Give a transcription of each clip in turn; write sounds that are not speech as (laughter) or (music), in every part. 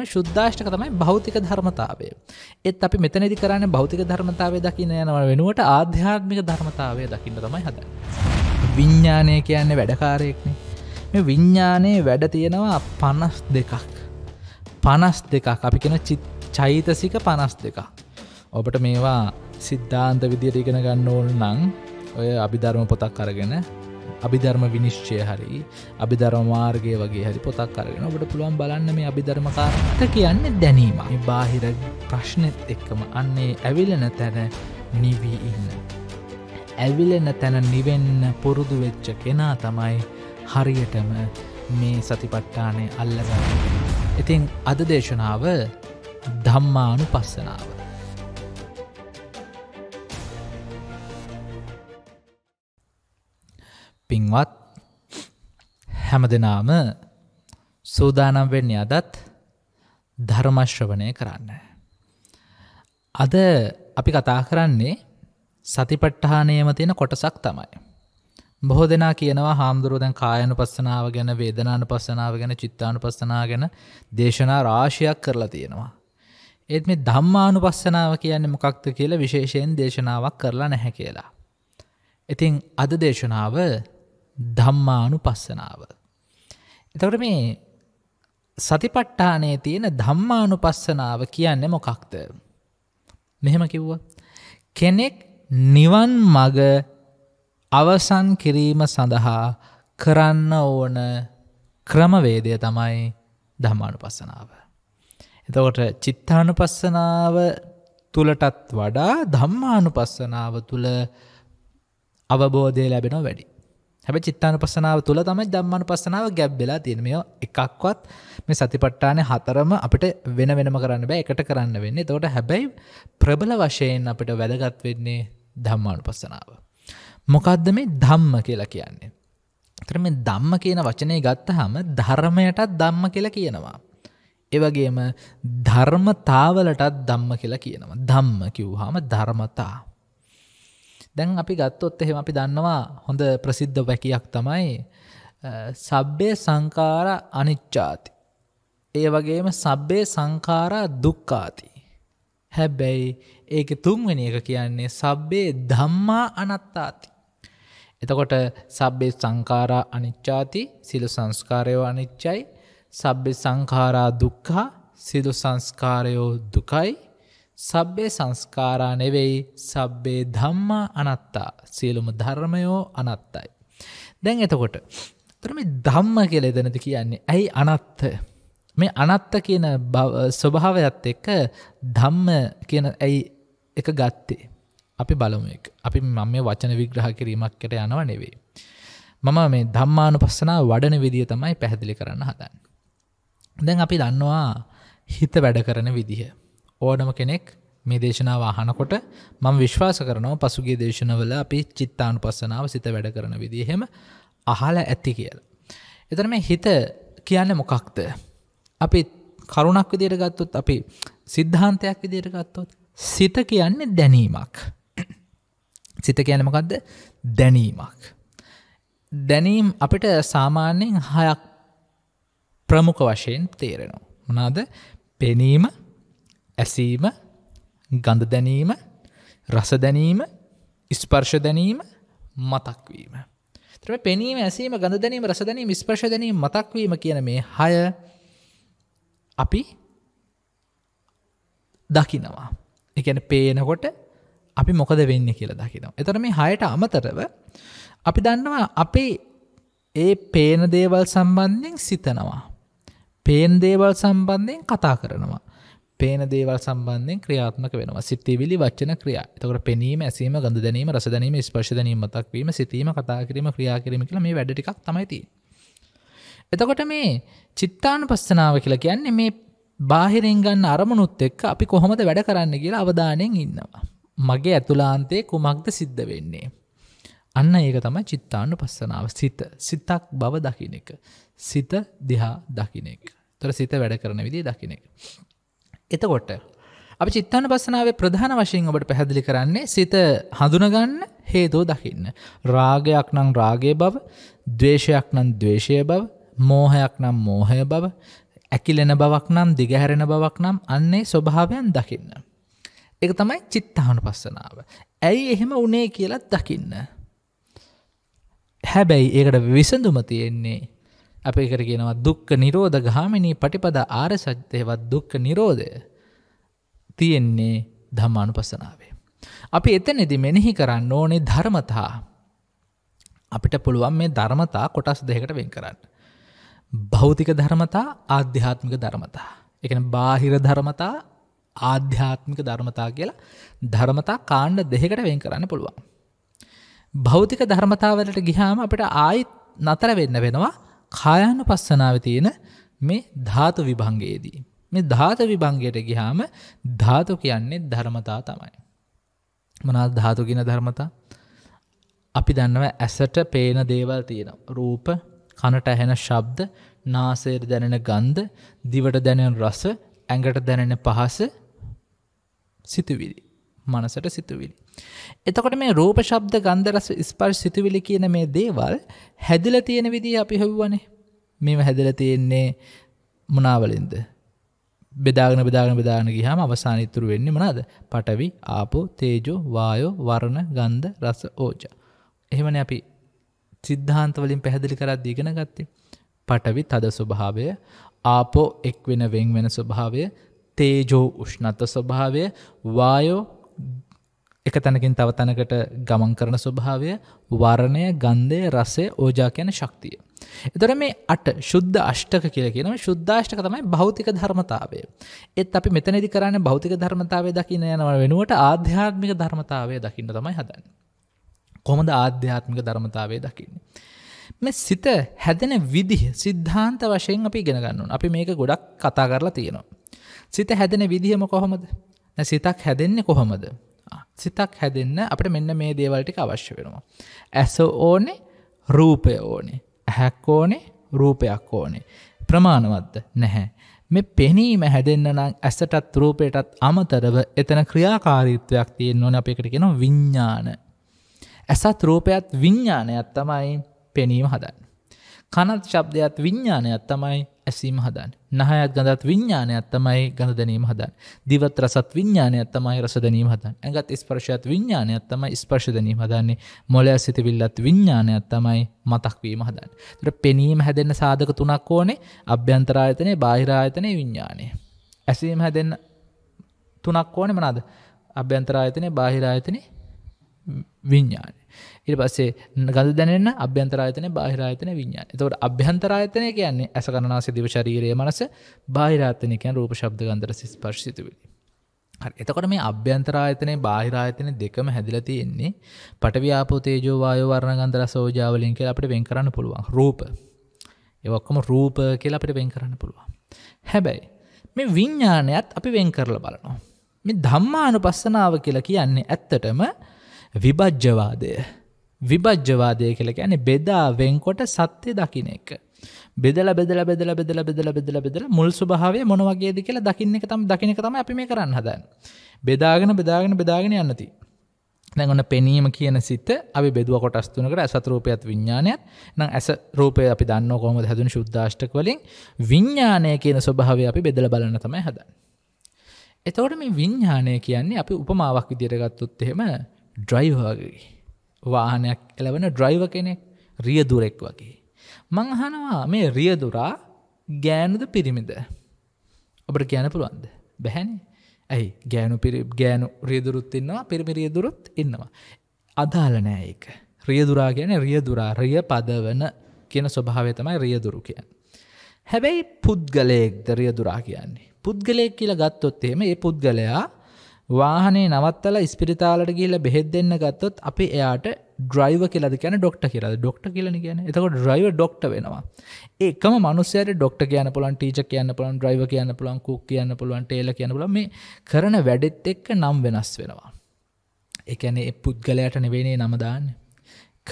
එකම ශුද්ධාෂ්ටක තමයි භෞතික ධර්මතාවය. එත් අපි මෙතනැදි කරන්න භෞතික ධර්මතාවය දකින්න යනව වෙනුවට ආධ්‍යාත්මික ධර්මතාවය දකින්න තමයි හද. විඤ්ඥානය කියන්නේ වැඩකාරයෙක්න. මේ විඤ්ඥානයේ වැඩ තියෙනවා පනස් දෙකක්. පනස් දෙකක් අපි කෙන චෛතසික පනස් දෙක. ඔබට මේවා සිද්ධාන්ත විදියට ඉගෙන ගන්න ඕන නං ඔය අභිධර්ම පොතක් කරගෙන අභිධර්ම විනිශ්චය හරි අභිධරමාර්ගය වගේ හරි පොතක් කරගෙන ඔබට පුළුවන් බලන්න මේ අභිධර්මකාරට කියන්න දැනීම බාහිර ප්‍රශ්නෙත් එක්කම අන්නේ ඇවිලෙන තැන නිවී ඉන්න. ඇවිලෙන තැන නිවෙන්න පුරුදු වෙච්ච කෙනා තමයි හරියටම මේ සතිපට්ටානය අල්ලගන්න. ඉතින් අද දේශනාව ධම්මානු පස්සනාව. පින්වත් හැම දෙනාම සූදානම් වෙන්නේ අදත් ධර්මශ්‍රවණය කරන්න. අද අපි කතා කරන්නේ සතිපට්ඨානයම තියෙන කොටසක් තමයි. බොහෝ දෙනා කියනවා හාමුදුරුවදැන් කායන පස්සනාව ගැන වේදනාන පස්සනාව ගැන චිත්තාන පස්සනා ගැන දේශනා රාශයක් කරලා තියෙනවා. ඒත් මේ ධම්මානු පස්සනාව කියන්නේ මොකක්ද කියලා විශේෂයෙන් දේශනාවක් කරලා නැහැ කියලා. ඉතිං අද දේශනාව ධම්මානු පස්සනාව. එතකට මේ සතිපට්ඨානයේ තියෙන ධම්මානු පස්සනාව කියන්න මොකක්ද. මෙහෙම කිව්ව. කෙනෙක් නිවන් මග අවසන් කිරීම සඳහා කරන්න ඕන ක්‍රමවේදය තමයි ධමානු පස්සනාව. එතකොට චිත්තානු පස්සනාව තුළටත් වඩා ධම්මානු පස්සනාව තුළ අවබෝධය ලැබෙනෝ වැඩි. හැබ චිත්තානුපසනාව තුළ තමයි ධම්මානුපස්සනාව ගැබ්බෙලා තියෙන මේ එකක්වත් මේ සතිපට්ඨාන හතරම අපිට වෙන වෙනම කරන්න බෑ එකට කරන්න වෙන්නේ තොට හැබැයි ප්‍රබල වශයෙන් අපිට වැදගත් වෙන්නේ ධම්මානුපස්සනාව. මොකක්ද මේ ධම්ම කියලා කියන්නේ. තරම දම්ම කියන වචනය ගත්තහම ධර්මයටත් දම්ම කියලා කියනවා. එවගේම ධර්මතාවලටත් දම්ම කියලා කියනවා. දම්ම කිව්හම ධර්මතා. දැන් අපි ගත්තොත් එහෙම අපි දන්නවා හොඳ ප්‍රසිද්ධ පැකියක් තමයි සබ්බේ සංකාර අනිච්චාති. ඒ වගේම සබ්බේ සංකාරා දුක්කාති. හැබැයි ඒක තුන්වෙන එක කියන්නේ සබ්බේ ධම්මා අනත්තාති. එතකොට සබ්බේ සංකාරා අනිච්චාති සිලු සංස්කාරයෝ අනිච්චයි සබ්බෙ සංකාරා දුක්හා සිදු සංස්කාරයෝ දුකයි සබ්බේ සංස්කාරා නෙවෙයි සබ්බේ ධම්මා අනත්තා සියලුම ධර්මයෝ අනත්තයි. දැන් එතකොට. තර මේ ධම්ම කියල එදනද කියන්නේ ඇයි අනත්ත. මේ අනත්ත කියන ස්වභාවයත් එක්ක ධම්ම කියන ඇයි එක ගත්තේ. අපි බලමු එක අපි මම මේ වචන විග්‍රහ කිරීමක්කට යනව නෙවේ. මම මේ ධම්මානු පස්සනා වඩන විදිිය තමයි පැහැදිලි කරන්න හදන්. දැන් අපි දන්නවා හිත වැඩ කරන විදිහ. ඕනම කෙනෙක් මේ දේශනාව අහනකොට මම විශ්වාස කරනවා පසුගේ දේශනවල අපි චිත්තානු පස්සනාව සිත වැඩ කරන විදිහෙම අහල ඇති කියලා. එතන මේ හිත කියන්න මොකක්ද. අපි කරුණක් විදියට ගත්තොත් අපි සිද්ධාන්තයක් විදියට ගත්තොත් සිත කියන්නේ දැනීමක්. සිත කියන මොකක්ද දැනීමක්. දැනීම් අපිට සාමාන්‍යයෙන් හයක් ප්‍රමුඛ වශයෙන් තේරෙනවා. මනාද පෙනීම ඇසීම ගඳ දැනීම රස දැනීම ඉස්පර්ශ දැනීම මතක්වීම. ත්‍රම පෙනීම ඇසීම ගඳ දැනීම රස දැනීම ස්පර්ශ දැනීම මතක්වීම කියන මේ හය අපි දකිනවා. එකන පේනකොට අපි මොකද වෙන්න කියලා දකිනවා. එතර මේ හයට අමතරව අපි දන්නවා අපේ ඒ පේන දේවල් සම්බන්ධයෙන් සිතනවා. පේන් දේවල් සම්බන්ධයෙන් කතා කරනවා. පේන දේවල් සම්බන්ධෙන් ක්‍රියාත්මක වෙනවා සිතවිලි වචන ක්‍රියා තකට පැනීම ඇසීම ගඳ දැනීම රස දැනීම ස්පර්ශ දැනීම මතක්වීම සිතීම කතා කිරීම ක්‍රියා කිරීම කියලා මේ වැඩ ටිකක් තමයි තියෙන්නේ එතකොට මේ චිත්තානුපස්සනාව කියලා කියන්නේ මේ බාහිරින් ගන්න අරමුණුත් එක්ක අපි කොහොමද වැඩ කරන්න කියලා අවධානයෙන් ඉන්නවා. මගේ ඇතුලාන්තයේ කුමක්ද සිද්ධ වෙන්නේ. අන්න ඒක තමයි චිත්තාන්න පස්සනාව සිත සිතක් බව දකින එක. සිත දිහා දකින එක. තොර සිත වැඩ කරන විදි දකින එක. එතකොට අපි චිත්තන පසනාවේ ප්‍රධාන වශයෙන් ඔබට පැහැදිලි කරන්නේ සිත හඳුනගන්න හේතෝ දකින්න. රාගයක් නම් රාගේ බව, දවේශයක් නම් දවේශය බව, මෝහයක් නම් මෝහය බව, ඇකිලෙන බවක් නම් දිගහැරෙන බවක් නම් අන්නේ ස්වභාවයන් දකින්න. එක තමයි චිත්තහනු පස්සනාව. ඇයි එහෙම උනේ කියලත් දකින්න. හැබැයි ඒකට විසඳුම තියෙන්නේ අප එකට කියනවා දුක්ක නිරෝධ ගාමිණී පටිපද ආර සත්‍යයවත් දුක්ක නිරෝධය තියෙන්නේ ධම්මානු පසනාවේ. අපි එතනෙදි මෙනෙහි කරන්න ඕනේ ධර්මතා අපිට පුළුවන් මේ ධර්මතා කොටස් දෙකට වෙන් කරන්න. භෞතික ධර්මතා ආධ්‍යාත්මික ධර්මතා. එකන බාහිර ධර්මතා ආධ්‍යාත්මික ධර්මතා කියලා ධර්මතා කාණ්ඩ දෙහෙකට වෙන් කරන්න පුළුවන්. භෞතික ධර්මතාවලට ගිහාම අපට ආයිත් නතර වෙන්න වෙනවා කායන පස්සනාව තියෙන මේ ධාතු විභංගයේදී. මේ ධාත විභංගයට ගිහාම ධාතු කියන්නේ ධර්මතා තමයි. මනා ධාතු කියන ධර්මතා අපි දන්නව ඇසට පේන දේවල් තියෙන රූප කනට ඇහෙන ශබ්ද නාසේර දැනෙන ගන්ධ දිවට දැනෙන රස ඇඟට දැනෙන පහස සිතුවිලි. මනසට සිතුවිලි. එතකොට මේ රූප ශබ්ද ගන්දරස් ස්පර්ශ සිතුවිලි කියන මේ දේවල් හැදිල තියෙන විදි අපි හොව්වනේ මෙම හැදිල තියෙන්නේ මනාවලින්ද. බෙදාගෙන බෙදාගෙන බෙදාගෙන ගිහම අවසාන ඉතුරු වෙන්නේ මොනවාද? පටවි, ආපෝ, තේජෝ, වායෝ, වර්ණ, ගන්ධ, රස, ඕජ. එහෙමනේ අපි සිද්ධාන්ත වලින් පැහැදිලි කරද්දී ඉගෙන ගත්තේ. පටවි තද ස්වභාවය, ආපෝ එක් වෙන වෙන් වෙන ස්වභාවය, තේජෝ උෂ්ණත ස්වභාවය, වායෝ එක තැනකින් තව තැනකට ගමන් කරන ස්වභාවය වරණය ගන්ධය රස්සේ ඕජා කියන ශක්තිය. එතොර මේ අට ශුද්ධ අෂ්ටක කියල කියනම ශුද්ධාෂ්ටක තමයි භෞතික ධර්මතාවය. එත් අපි මෙතනැදි කරන්න භෞතික ධර්මතාවය දකින යනව වෙනුවට ආධ්‍යාත්මික ධර්මතාවය දකින්න තමයි හදන්. කොමද ආධ්‍යාත්මික ධර්මතාවය දකින්නේ. මෙ සිත හැදෙන විදිහ සිද්ධාන්ත වශයෙන් අපි ගෙනගන්නුන් අපි මේක ගොඩක් කතා කරලා තියෙනවා. සිත හැදෙන විදිහම කොහොමද සිතක් හැදෙන්නේ කොහොමද සිතක් හැදන්න අපට මෙන්න මේ දේවල්ටික අවශ්‍ය වෙනවා. ඇස ඕනේ රූපය ඕනේ ඇහැක් ඕනේ රූපයක් ඕනේ. ප්‍රමාණවත්ද නැහැ. මෙ පෙනීම හැදන්න නම් ඇසටත් රූපයටත් අමතරව එතන ක්‍රියාකාරීත්වයක් තියෙන් ඕන අපිකට කෙන විඤ්ඥාන. ඇසත් රූපයත් විඤ්ඥානයක් තමයි පෙනීම හදන්න. කනත් ශබ්දයත් විඤ්ඥානයක් තමයි ඇසීම හදන් නහයත් ගඳත් විඤ්ඥානයක් තමයි ගඳ දැනීම හදන් දිවත් රසත් විඤ්ඥානයක් තමයි රස දැනීම හදන් ඇඟත් ස්පර්ශයත් විඤ්ඥානයක් තමයි ස්පර්ශ දැනීම හදන්නේ මොලෑ සිතිවිල්ලත් විඤ්ඥානයක් තමයි මතක්වීම හදන් තුර පෙනීම හැදෙන්න්න සාධක තුනක් ඕනේ අභ්‍යන්තරායතනය බාහිරායතනය විඤ්ඥානය ඇසීම හැදෙන් තුනක් ඕනෙ මනද අභ්‍යන්තරායතනය බාහිරායතනය විඤ්ඥානය ඉට පස්සේ ගල් දැනෙන අභ්‍යන්තරායතන බාහිරායතන විඤ්ඥාන තවට අභ්‍යන්තරායතනය කියන්නේ ඇස කරනා සිදිව ශරීරයේ මනස බාහිරාතනයකැන් රූප ශබ්ද ගන්දර සිස් පර්ශිතුවිලි. එතකොට මේ අභ්‍යන්තරායතනය බාහිරායතනය දෙකම හැදිල තියෙන්නේ පටව්‍යාපතේජෝවායවරණ ගන්දර සෝජාවලින් කියල අපට වෙන් කරන්න පුළුවන් රූප එවක්කොම රූප කියලා අපිට වෙන් කරන්න පුළුවන්. හැබැයි මේ විඤ්ඥානයත් අපි වෙන් කරල බලනවා. මේ ධම්මා අනුපස්සනාව කියලා කියන්නේ ඇත්තටම විභජ්ජවාදය විභජ්ජවාදය කියල ගැන බෙදා වෙන්කොට සත්‍යය දකින එක. බෙදල බෙදල බෙදල බෙදල බෙදල බෙදල බෙදල මුල් සුභාවේ මොනවගේද කියලා දකින්න එක තම දකිනක තම අපි මේ කරන්න හදන්. බෙදාගෙන බෙදාගෙන බෙදාගෙන යන්නති. නැගොන පෙනීම කියන සිත අපි බෙදුව කොටස්තුනකට ඇසතරූපයත් විඤ්ඥානයත් නම් ඇස රූපය අපි දන්න කොම හැදුන් ශුද්ධාෂ්ටක වලින් විඤ්ඥානය කියන ස්වභාව අපි බෙදල බලන තමයි හද. එතවට මේ විඤ්ඥානය කියන්නේ අපි උපමාවක් විදිරගත්තුත් එහෙම ඩ්‍රයිවාගේ. වාහනයක් එලවන ඩ්‍රයිව කෙනෙක් රියදුරෙක් වගේ. මං අහනවා මේ රියදුරා ගෑනුද පිරිමිද. ඔබට කියන පුළුවන්ද. බැහැනි ඇයි ගෑනු ගෑනු රියදුරුත් ඉන්නවා පිරිමි රියදුරුත් ඉන්නවා. අදාල නෑ ඒක. රියදුරා කියන රියදුරා රිය පදවන කියන ස්වභාවය තමයි රියදුරු කියන්. හැබැයි පුද්ගලයෙක් ද රියදුරා කියන්නේ. පුද්ගලයෙක් කියලා ගත්තොත් එහෙම ඒ පුද්ගලයා වාහනේ නවත්තල ස්පිරිතාලට කියලා බෙහෙත් දෙන්න ගත්තොත් අපි එයාට ඩ්‍රයිව කියලද කියන ඩොක්ට කියලද ඩොක්ට කියලන කියන එතකොට ඩ්‍රයිව ඩොක්ට වෙනවා ඒකම මනුස්සයට ඩොක්ට කියන පුලන් ටීච කියන්න පුළන් ්‍රයිව කියන්න පුළන් කුක් කියන්න පුළුවන් ටේල කියන පුල මේ කරන වැඩෙත් එක්ක නම් වෙනස් වෙනවා එකන පුද්ගලයට නෙවෙනේ නමදාන්න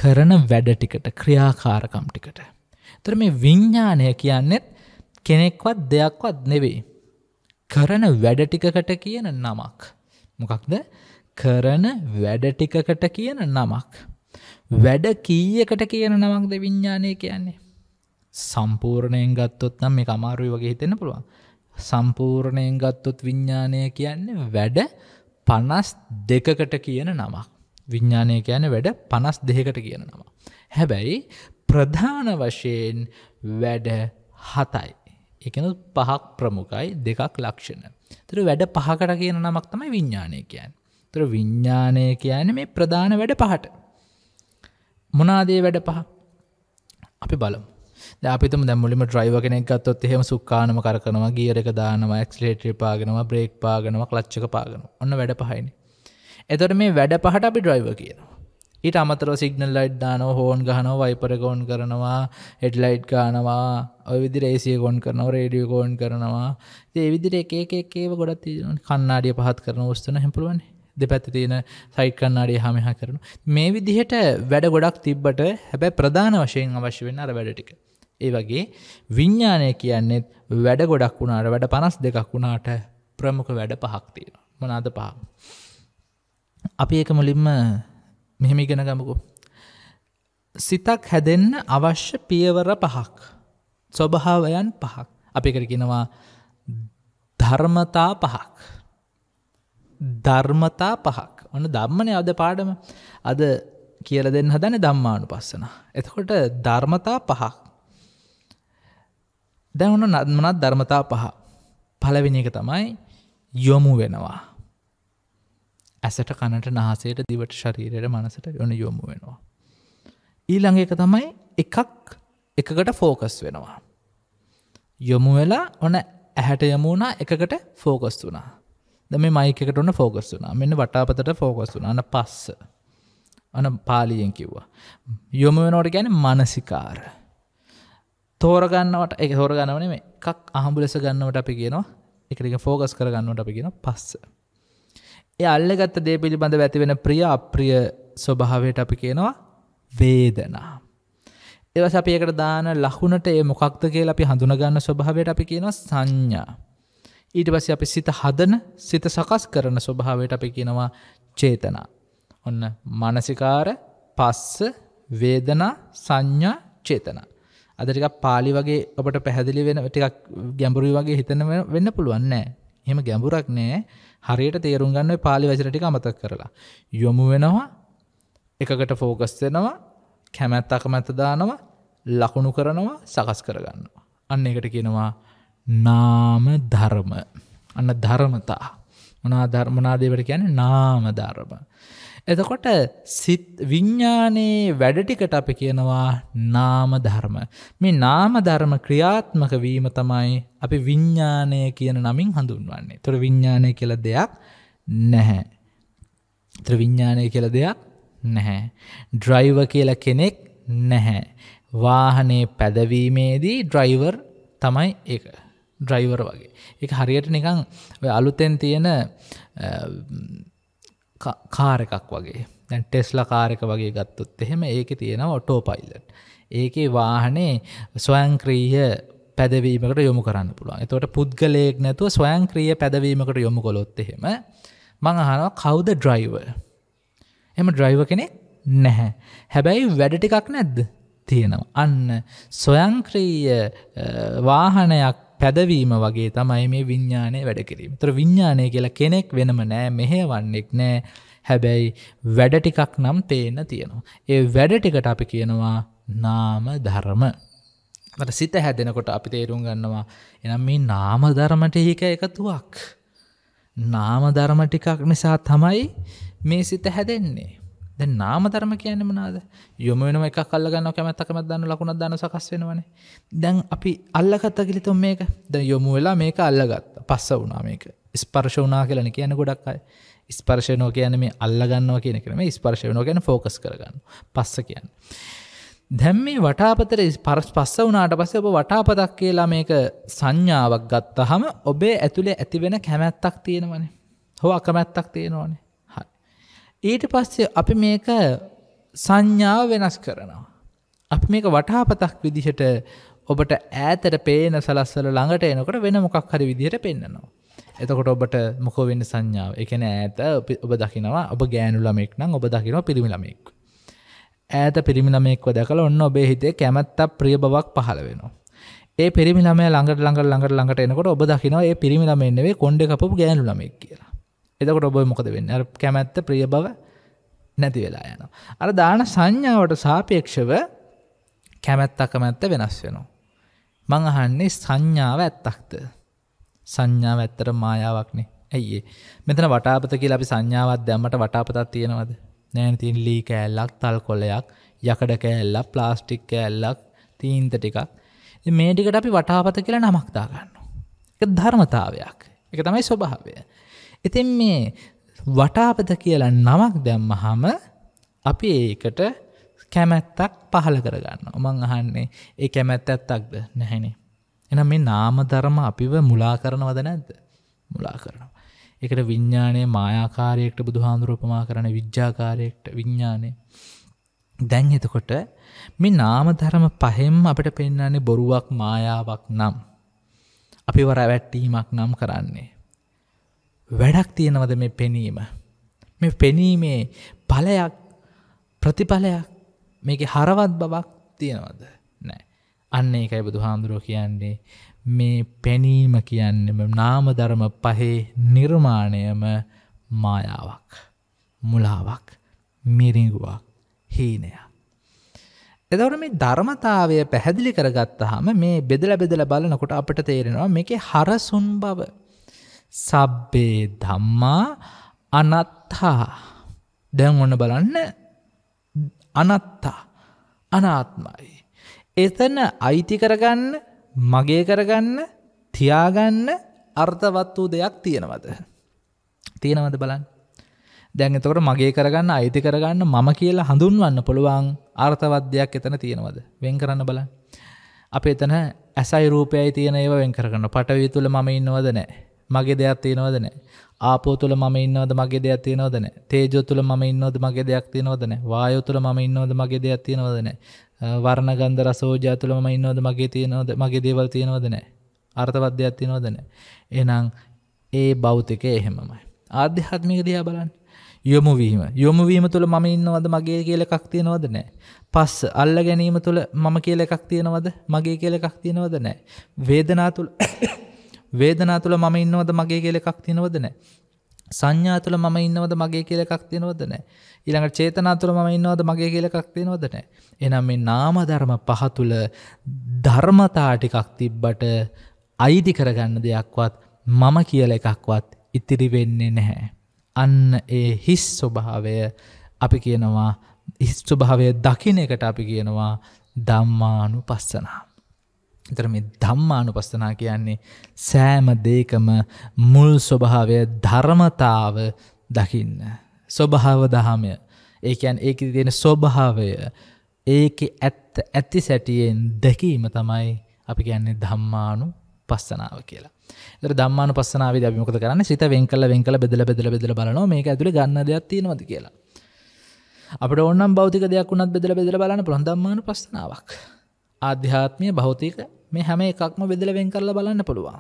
කරන වැඩ ටිකට ක්‍රියාකාරකම් ටිකට තර මේ විඤ්ඥානය කියන්නෙත් කෙනෙක්වත් දෙයක්වත් නෙවෙයි කරන වැඩ ටිකකට කියන නමක් මොකක්ද කරන වැඩ ටිකකට කියන නමක්. වැඩ කීයකට කියන නමක්ද විඤ්ඥානය කියන්නේ. සම්පූර්ණයෙන් ගත්තොත් නම් මේ අමාරුයි වගේ හිතෙන පුළුවන්. සම්පූර්ණයෙන් ගත්තොත් විඤ්ඥානය කියන්නේ වැඩ පනස් දෙකකට කියන නමක්. විඤ්ඥානය කියන වැඩ පනස් දෙකට කියන නම. හැබැයි ප්‍රධාන වශයෙන් වැඩ හතයි. එකන පහක් ප්‍රමුඛයි දෙකක් ලක්ෂණ. තර වැඩ පහකට කියන නමක් තමයි විඤ්ඥානය කියන්. තර විඤ්ඥානය කියන මේ ප්‍රධාන වැඩ පහට. මොනාදේ වැඩ පහ අපි බලමු. අපිතම දැමුලිම ්‍රයිව කෙනෙක්ගත්තොත් එහෙම සුක්කානම කරනවා ගියර එක දානවා ක්ස්ලේට්‍රි පාගෙනවා බ්‍රේක් පාගෙනවා ලච්චක පාගෙන ඔන්න වැඩ පහයිනි. එතොට මේ වැඩ පහට අපි ඩ්‍රයිව කියනවා. ඊට අමතර සිගනල් ලයිට් දානෝ හෝන් ගහනෝ වයිපරකෝන් කරනවා හෙඩ්ලයිට් ගානවා ඔවිදි රේසියකොන් කරනවා රේඩියකෝන් කරනවා ඒ විදිර එකඒඒව ගොඩත් කන්නාඩිය පහත් කරන ස්තන හැපුරුවන දෙපැත්ති තියෙන සයිට් කන්නාඩිය හමහා කරන මේ විදිහට වැඩ ගොඩක් තිබ්බට හැබැ ප්‍රධාන වශයෙන් අවශ්‍ය වෙන්න අර වැඩටික ඒ වගේ විඤ්ඥානය කියන්නෙත් වැඩ ගොඩක් වුණාට වැඩ පනස් දෙකක් වුණාට ප්‍රමුඛ වැඩ පහක් තියෙන මනාද පහ. අපි එක මුලින්ම මෙහෙම ඉගෙන ගමකු. සිතක් හැදෙන්න අවශ්‍ය පියවර පහක්. ස්වභාවයන් පහක්. අපි කරගෙනවා ධර්මතා පහක්. ධර්මතා පහක් ඔන්න දම්මනය අද පාඩම අද කියල දෙන්න හදන දම්මානු පස්සන. එතකොට ධර්මතා පහක්. දැවුණු නත්මනත් ධර්මතා පහ. පලවිනි එක තමයි යොමු වෙනවා. ඇසට කණට නහසේට දිවට ශරීරයට මනසට යොන යොමු වෙනවා. ඊළඟ එක තමයි එකක් එකකට ෆෝකස් වෙනවා. යොමු වෙලා ඔන ඇහැට යමුණා එකකට ෆෝකස් වුනා දම මයිකට ඔන්න ෆෝකස් වුනා මෙන්න වටාපතට ෆෝකස් වුනාන පස්ස අන පාලියෙන් කිව්වා. යොමු වෙනෝට ගැන මනසිකාර. තෝරගන්නවට එක හෝරගන්නවනේ එකක් අහම්බුලෙස ගන්නවට අපි කියනවා එකක ෆෝගස් කරගන්නට අපි කියෙන පස්ස. ඒ අල්ලගත්ත දේ පිළිබඳ ඇතිවෙන ප්‍රිය අප්‍රිය ස්වභාවයට අපි කියනවා වේදනා. ඒවස අපි ඒකට දාන ලහුණට ඒ මොකක්ද කියලා අපි හඳුනගන්න ස්වභාවයට අපි කියනවා සංඥා. ඊට පස්සේ අපි සිත හදන සිත සකස් කරන ස්වභාවයට අපි කියනවා චේතනා. ඔන්න මනසිකාර පස්ස වේදනා සංඥා චේතනා. අදටිකක් පාලි වගේ ඔබට පැහැදිලි වෙන ටිකක් ගැඹුරුයි වගේ හිතන වෙන්න පුළුවන්නෑ එම ගැඹුරක් නෑ හරියට තේරුම් ගන්න පාලි වැසිරටි අමතක් කරලා. යොමු වෙනවා එකකට ෆෝකස් වෙනවා කැමැත් අකමැත දානවා ලකුණු කරනවා සකස් කරගන්නවා. අන්න එකට කියනවා නාම ධර්ම. අන්න ධර්මතා. මනා ධර්මනාදේවට කියන්නේ නාම ධර්ම. එතකොට සිත් විඤ්ඥානයේ වැඩටිකට අප කියනවා නාම ධර්ම. මේ නාම ධර්ම ක්‍රියාත්මක වීම තමයි අපි විඤ්ඥානය කියන නමින් හඳුන්වන්නේ. තොර විඤ්ඥානය කියල දෙයක් නැහැ. ත්‍ර විඤ්ඥානය කියල දෙයක් නැහැ. ඩ්‍රයිව කියල කෙනෙක් නැහැ. වාහනේ පැදවීමේදී ඩ්‍රයිවර් තමයි ඒ. ඩ්‍රයිවර් වගේ. එක හරියට නිකං අලුතෙන් තියෙන කාර එකක් වගේ දැන් ටෙස්ල කාරක වගේ ගත්තුත් එහෙම ඒක තියෙන ඔටෝ පයිල්ලට් ඒකේ වාහනේ ස්වයංක්‍රීය පැදවීමකට යොමු කරන්න පුළුවන් එතවට පුද්ගලයෙක් නැතුව ස්වයංක්‍රීය පැදවීමකට යොමු කොළොත් එහෙම මං අහනවා කවුද ඩ්‍රයිව එම ඩ්‍රයිව කෙනෙක් නැහැ හැබැයි වැඩ ටිකක් නැද්ද තියෙනවා අන්න ස්වයංක්‍රීය වාහනයක් පැදවීම වගේ තමයි මේ විඤ්ඥානය වැඩකිරීම තර විඤ්ඥානය කියලා කෙනෙක් වෙනම නෑ මෙහෙ වන්නෙක් නෑ හැබැයි වැඩටිකක් නම් පේන තියෙනවා. ඒ වැඩටිකට අපි කියනවා නාම ධර්ම. ට සිත හැදෙනකොට අපි තේරුම් ගන්නවා එනම් මේ නාමධර්මට හික එකතුවක්. නාමධර්ම ටිකක් නිසා තමයි මේ සිත හැදෙන්නේ. දැන් නාම ධර්ම කියන්නේ මොනවාද? යොමු වෙනම එකක් අල්ල ගන්නවා කැමැත්ත කැමැත්ත දන්න ලකුණක් දන්න සකස් වෙනවනේ. දැන් අපි අල්ලගත්ත කිලිතොම් මේක. දැන් යොමු වෙලා මේක අල්ලගත්තා. පස්ස වුණා මේක. ස්පර්ශ වුණා කියලානේ කියන්නේ ගොඩක් අය. ස්පර්ශ වෙනවා කියන්නේ මේ අල්ල ගන්නවා කියන එක නෙමෙයි. ස්පර්ශ වෙනවා කියන්නේ ફોකස් කරගන්න. පස්ස කියන්නේ. දැන් මේ වටාපතර ස්පර්ශ පස්ස වුණාට පස්සේ ඔබ වටාපතක් කියලා මේක සංඥාවක් ගත්තාම ඔබේ ඇතුලේ ඇති වෙන කැමැත්තක් තියෙනවනේ. හෝ අකමැත්තක් තියෙනවනේ. ඊට පස්සේ අපි මේක සංඥාව වෙනස් කරනවා. අපි මේක වටාපතක් විදිහට ඔබට ඈතට පේන සලස්සල ළඟට එනකොට වෙන මොකක් හරි විදිහට පෙන්න්නනවා. එතකොට ඔබට මොකවෙන්න සංඥාව එකන ඇත ඔබ දකිනවා ඔබ ගෑනු ළමෙක් නම් ඔබ දකිනවා පිරිමිළමෙක්. ඇත පිරිමිළමෙක්ව දැකල ඔන්න ඔබේ හිතේ කැමැත්තක් ප්‍රිය බවක් පහළ වෙනවා. ඒ පිරිමිළමය ළඟට ළඟට ළඟට ළඟට එනකොට ඔබ දකිනවා ඒ පිරිමිළමෙන්න්නවේ කොන්ඩ කපපු ගෑනු ළමෙක් කියලා. එතකොට ඔබ මොකද වෙන්න කැමැත්ත ප්‍රිය බව නැති වෙලා යන. අර දාන සංඥාවට සාපේක්ෂව කැමැත් අකමැත්ත වෙනස් වෙනවා. මං අහන්නේ සංඥාව ඇත්තක්ද. සංඥාව ඇත්තට මායාවක්නේ ඇයිඒ මෙතන වටාපත කියලා අපි සංඥාවත් දැම්මට වටාපතත් තියෙනවද නෑන තින් ලී කෑල්ලක් තල් කොලයක් යකඩ කෑල්ලක් ප්ලාස්ටික් කෑල්ලක් තීන්ත ටිකක් මේටිකට අපි වටාපත කියලා නමක්තාගන්න. එක ධර්මතාවයක් එක තමයි ස්වභාවය ඉතින් මේ වටාපත කියලා නමක් දැම්මහම අපි ඒකට කැමැත්තක් පහළ කරගන්න ඔමන් අහන්නේ ඒ කැමැත් ඇත්තක්ද නැහැනේ. එනම් මේ නාමධර්ම අපිව මුලා කරනවද නැද්ද මුලා කරනවා. එකට විඤ්ඥානය මායාකාරයෙක්ට බුදුහාන්දුරූපමා කරන විද්්‍යාකාරයෙක්ට විඤ්ඥානය. දැන් එතකොට මේ නාමධරම පහෙම් අපට පෙන්න්නන්නේ බොරුවක් මායාවක් නම්. අපි වර වැට්ටීමක් නම් කරන්නේ. වැඩක් තියෙනවද මේ පෙනීම. මේ පෙනීමේ පලයක් ප්‍රතිඵලයක් මේක හරවත් බවක් තියෙනවද නෑ. අන්න එකයි බුදු හාමුදුරුව කියන්නේ මේ පැනීම කියන්නම නාමධර්ම පහේ නිර්මාණයම මායාවක් මුලාවක් මිරිඟුවක් හීනයක්. එදවට මේ ධර්මතාවය පැහැදිලි කරගත්තහම මේ බෙදල බෙදල බලනකොට අපට තේරෙනවා මේක හරසුන් බව සබ්බේ ධම්මා අනත්තා දැන් ඔන්න බලන්න අනත්තා අනාත්මයි. එතන අයිති කරගන්න මගේ කරගන්න තියාගන්න අර්ථවත් වූ දෙයක් තියෙනවද. තියෙනවද බලන්න. දැන් එතකොට මගේ කරගන්න අයිති කරගන්න මම කියලා හඳුන්වන්න පුළුවන් අර්ථවද්‍යයක් එතන තියෙනවද වෙන් කරන්න බලන්න. අප එතන ඇසයි රූපයයි තියෙන ඒව වෙන් කරගන්න පටවී තුළ මම ඉන්නවද නෑ මගේ දෙයක් තියෙනවද නැහැ. ආපෝ තුල මම ඉන්නවද මගේ දෙයක් තියෙනවද නැහැ. තේජෝ තුල මම ඉන්නවද මගේ දෙයක් තියෙනවද නැහැ. වායෝ තුල මම ඉන්නවද මගේ දෙයක් තියෙනවද නැහැ. වර්ණ ගන්ධ රස ඕජා තුල මම ඉන්නවද මගේ තියෙනවද මගේ දේවල් තියෙනවද නැහැ. අර්ථවත් දෙයක් තියෙනවද නැහැ. එහෙනම් ඒ භෞතිකය එහෙමමයි. ආධ්‍යාත්මික දිහා බලන්න. යොමු වීම. යොමු වීම තුල මම ඉන්නවද මගේ කියලා එකක් තියෙනවද නැහැ. පස්ස අල්ල ගැනීම තුල මම කියලා එකක් තියෙනවද මගේ කියලා එකක් තියෙනවද නැහැ. වේදනා තුල වේදනා තුළ මම ඉන්නවද මගේ කියල එකක් තියෙනවද නෑ. සංඥා තුළ මම ඉන්නවද මගේ කියල එකක් තියෙනවද නෑ. ඊළඟට චේතනා තුළ මම ඉන්නවද මගේ කියල එකක් තියෙනවද නෑ. එනම් මේ නාමධර්ම පහ තුළ ධර්මතා ටිකක් තිබ්බට අයිති කරගන්න දෙයක්වත් මම කියල එකක්වත් ඉතිරි වෙන්නේ නැහැ. අන්න ඒ හිස් ස්වභාවය අපි කියනවා හිස්ස්වභාවය දකින එකට අපි කියනවා දම්මානු පස්සනා. එතර මේ ධම්මානුපස්සනා කියන්නේ සෑම දේකම මුල් ස්වභාවය ධර්මතාව දකින්න. ස්වභාව දහමය. ඒකයන් ඒක තියෙන ස්වභාවය ඒක ඇත්ත ඇති සැටියෙන් දැකීම තමයි අපි කියන්නේ ධම්මානු පස්සනාව කියලා. දම්මාන පස්සනාව දමකත කරන්න සිත වෙංකල වෙංකල බෙදල බෙදල බෙදල බලන මේක ඇතුළ ගන්න දෙයක්ති නොද කියලා. අපට ඔන්නම් බෞතික දෙයක් වුණත් බෙදල බෙදල බලන්න ප්‍රොන්දම්මාන පස්සනාවක්. ආධ්‍යාත්මය භෞතික මේ හැම එකක්ම බෙදල වෙන් කරල බලන්න පුළුවන්.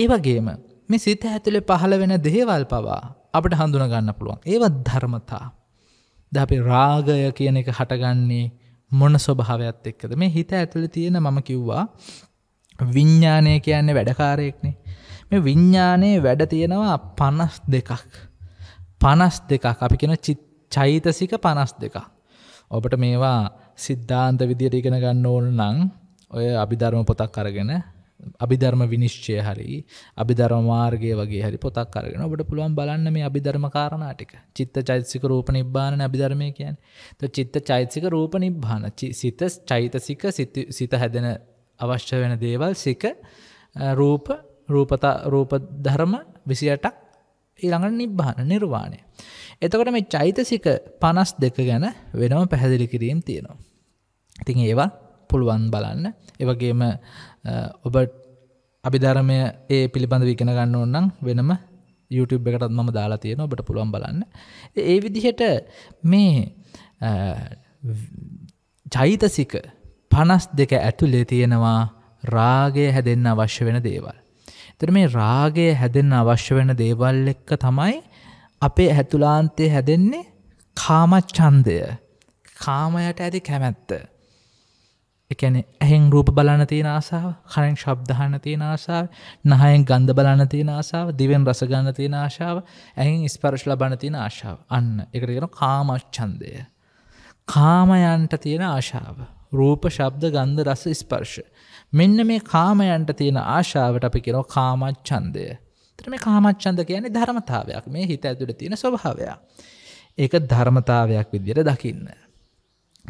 ඒ වගේම මේ සිත ඇතුළේ පහළ වෙන දේවල් පවා අපට හඳුන ගන්න පුළුවන්. ඒවත් ධර්මතා. ද අපි රාගය කියන එක හටගන්නේ මොන ස්වභාවයක් එක්කද මේ හිත ඇතුළ තියෙන මම කිව්වා විඤ්ඥානය කියන්නේ වැඩකාරයෙක්නේ. මේ විඤ්ඥානයේ වැඩ තියෙනවා පනස් දෙකක්. පනස් දෙකක් අපි කෙන චිත්තචෛතසික පනස් දෙක. ඔබට මේවා සිද්ධාන්ත විදියට ඉගෙන ගන්න ඕන නං ඔය අභිධර්ම පොතක් අරගෙන අභිධර්ම විනිශ්චය හරි අභිධර්මමාර්ගය වගේ හරි පොතක් අරගෙන ඔබට පුළුවන් බලන්න මේ අභිධර්ම කාරණාටික චිත්ත චෛතසික රූප නිබ්බාන අභිධර්මය කියන් චිත්ත චෛතසික රූප නිබ්බාන සිත චෛතසික සිත හැදෙන අවශ්‍ය වෙන දේවල් සික රූප රූපතා රූප ධර්ම විසියටක් ඊළඟට නිබ්බාන නිර්වාණය. එතකොට මේ චෛතසික පනස් දෙක ගැන වෙනම පැහැදිලි කිරීම් තියෙනවා. ඉතින් ඒවා පුළුවන් බලන්න ඒවගේම ඔබ අභිධරමය ඒ පිළිබඳ විගෙන ගන්න ඕන්නම් වෙනම YouTube එකටත් මම දාලා තියෙන ඔබට පුළුවන් බලන්න ඒ විදිහට මේ චෛතසික පනස් දෙක ඇතුලේ තියෙනවා රාගය හැදෙන්න්න අවශ්‍ය වෙන දේවල්. තර මේ රාගය හැදෙන්න්න අවශ්‍ය වෙන දේවල් එක්ක තමයි අපේ ඇතුලාන්තය හැදෙන්නේ කාමච්චන්දය කාමයට ඇති කැමැත්ත. එකැන ඇහෙන් රූප බලන්න තියෙන ආසාාව කරෙන් ශබ්දහන්න තියෙන ආසාාව නහයෙන් ගන්ධ බලන්න තියෙන ආසාාව දිවෙන් රසගන්න තියෙන ආශාව ඇහින් ස්පරශ් ලබන තියෙන ආශාව අන්න එකටගෙන කාමච්චන්දය කාමයන්ට තියෙන ආශාව රූප ශබ්ද ගන්ධ රස ස්පර්ශ මෙන්න මේ කාමයන්ට තියෙන ආශාවට අපි කෙනෝ කාමච්චන්දය තර මේ කාමච්චන්ද කියන්නේ ධර්මතාවයක් මේ හිත ඇතුළ තියෙන ස්වභාවයක් ඒක ධර්මතාවයක් විදියට දකින්න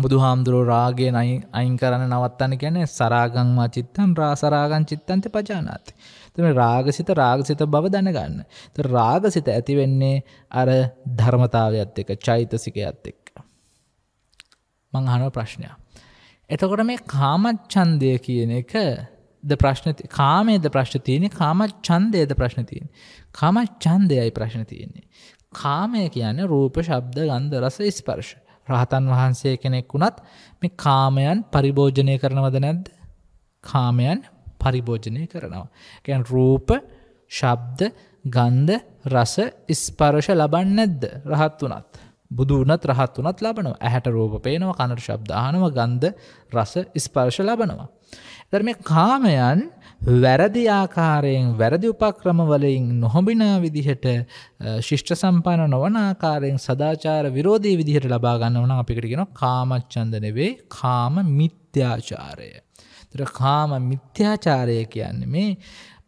බුදු හාමුදුරෝ රාගේ නයි අයින් කරන්න නවත්තන්න ගැන සරාගං වචිත්තන් රාසරාගං චිත්තන්ති පජානාති. එතන රාගසිත රාගසිත බව දැනගන්න. එතන රාගසිත ඇති වෙන්නේ අර ධර්මතාවයත් එක්ක චෛතසිකයත් එක්ක. මං අහන ප්‍රශ්නය. එතකොට මේ කාමච්ඡන්දය කියන එක ද ප්‍රශ්න කාමයේද ප්‍රශ්න තියෙන්නේ කාමච්ඡන්දයේද ප්‍රශ්න තියෙන්නේ. කාමච්ඡන්දයයි ප්‍රශ්න තියෙන්නේ. කාමය කියන්නේ රූප, ශබ්ද, ගන්ධ, රස, ස්පර්ශ. රහතන් වහන්සේ කෙනෙක් වුණත් මේ කාමයන් පරිභෝජනය කරනවද නැද්ද කාමයන් පරිභෝජනය කරනවා. ගැන් රූප ශබ්ද ගන්ධ රස ඉස්පර්ශ ලබන්න නැද්ද රහත් වනත්. බුදු වනත් රහත් වනත් ලබනවා ඇහැට රූප පේනවා කනට ශබ්දාහනව ගන්ධ රස ඉස්පර්ශ ලබනවා. ඒතර මේ කාමයන් වැරදි ආකාරයෙන් වැරදි උපක්‍රම වලින් නොහොඹින විදිහට ශිෂ්ට සම්පන්න නොවන ආකාරයෙන් සදාචාර විරෝධී විදිහට ලබා ගන්නව නම් අපිකට කියනවා කාමච්ඡන්ද නෙවෙයි කාම මිත්‍යාචාරය. ඒතර කාම මිත්‍යාචාරය කියන්නේ මේ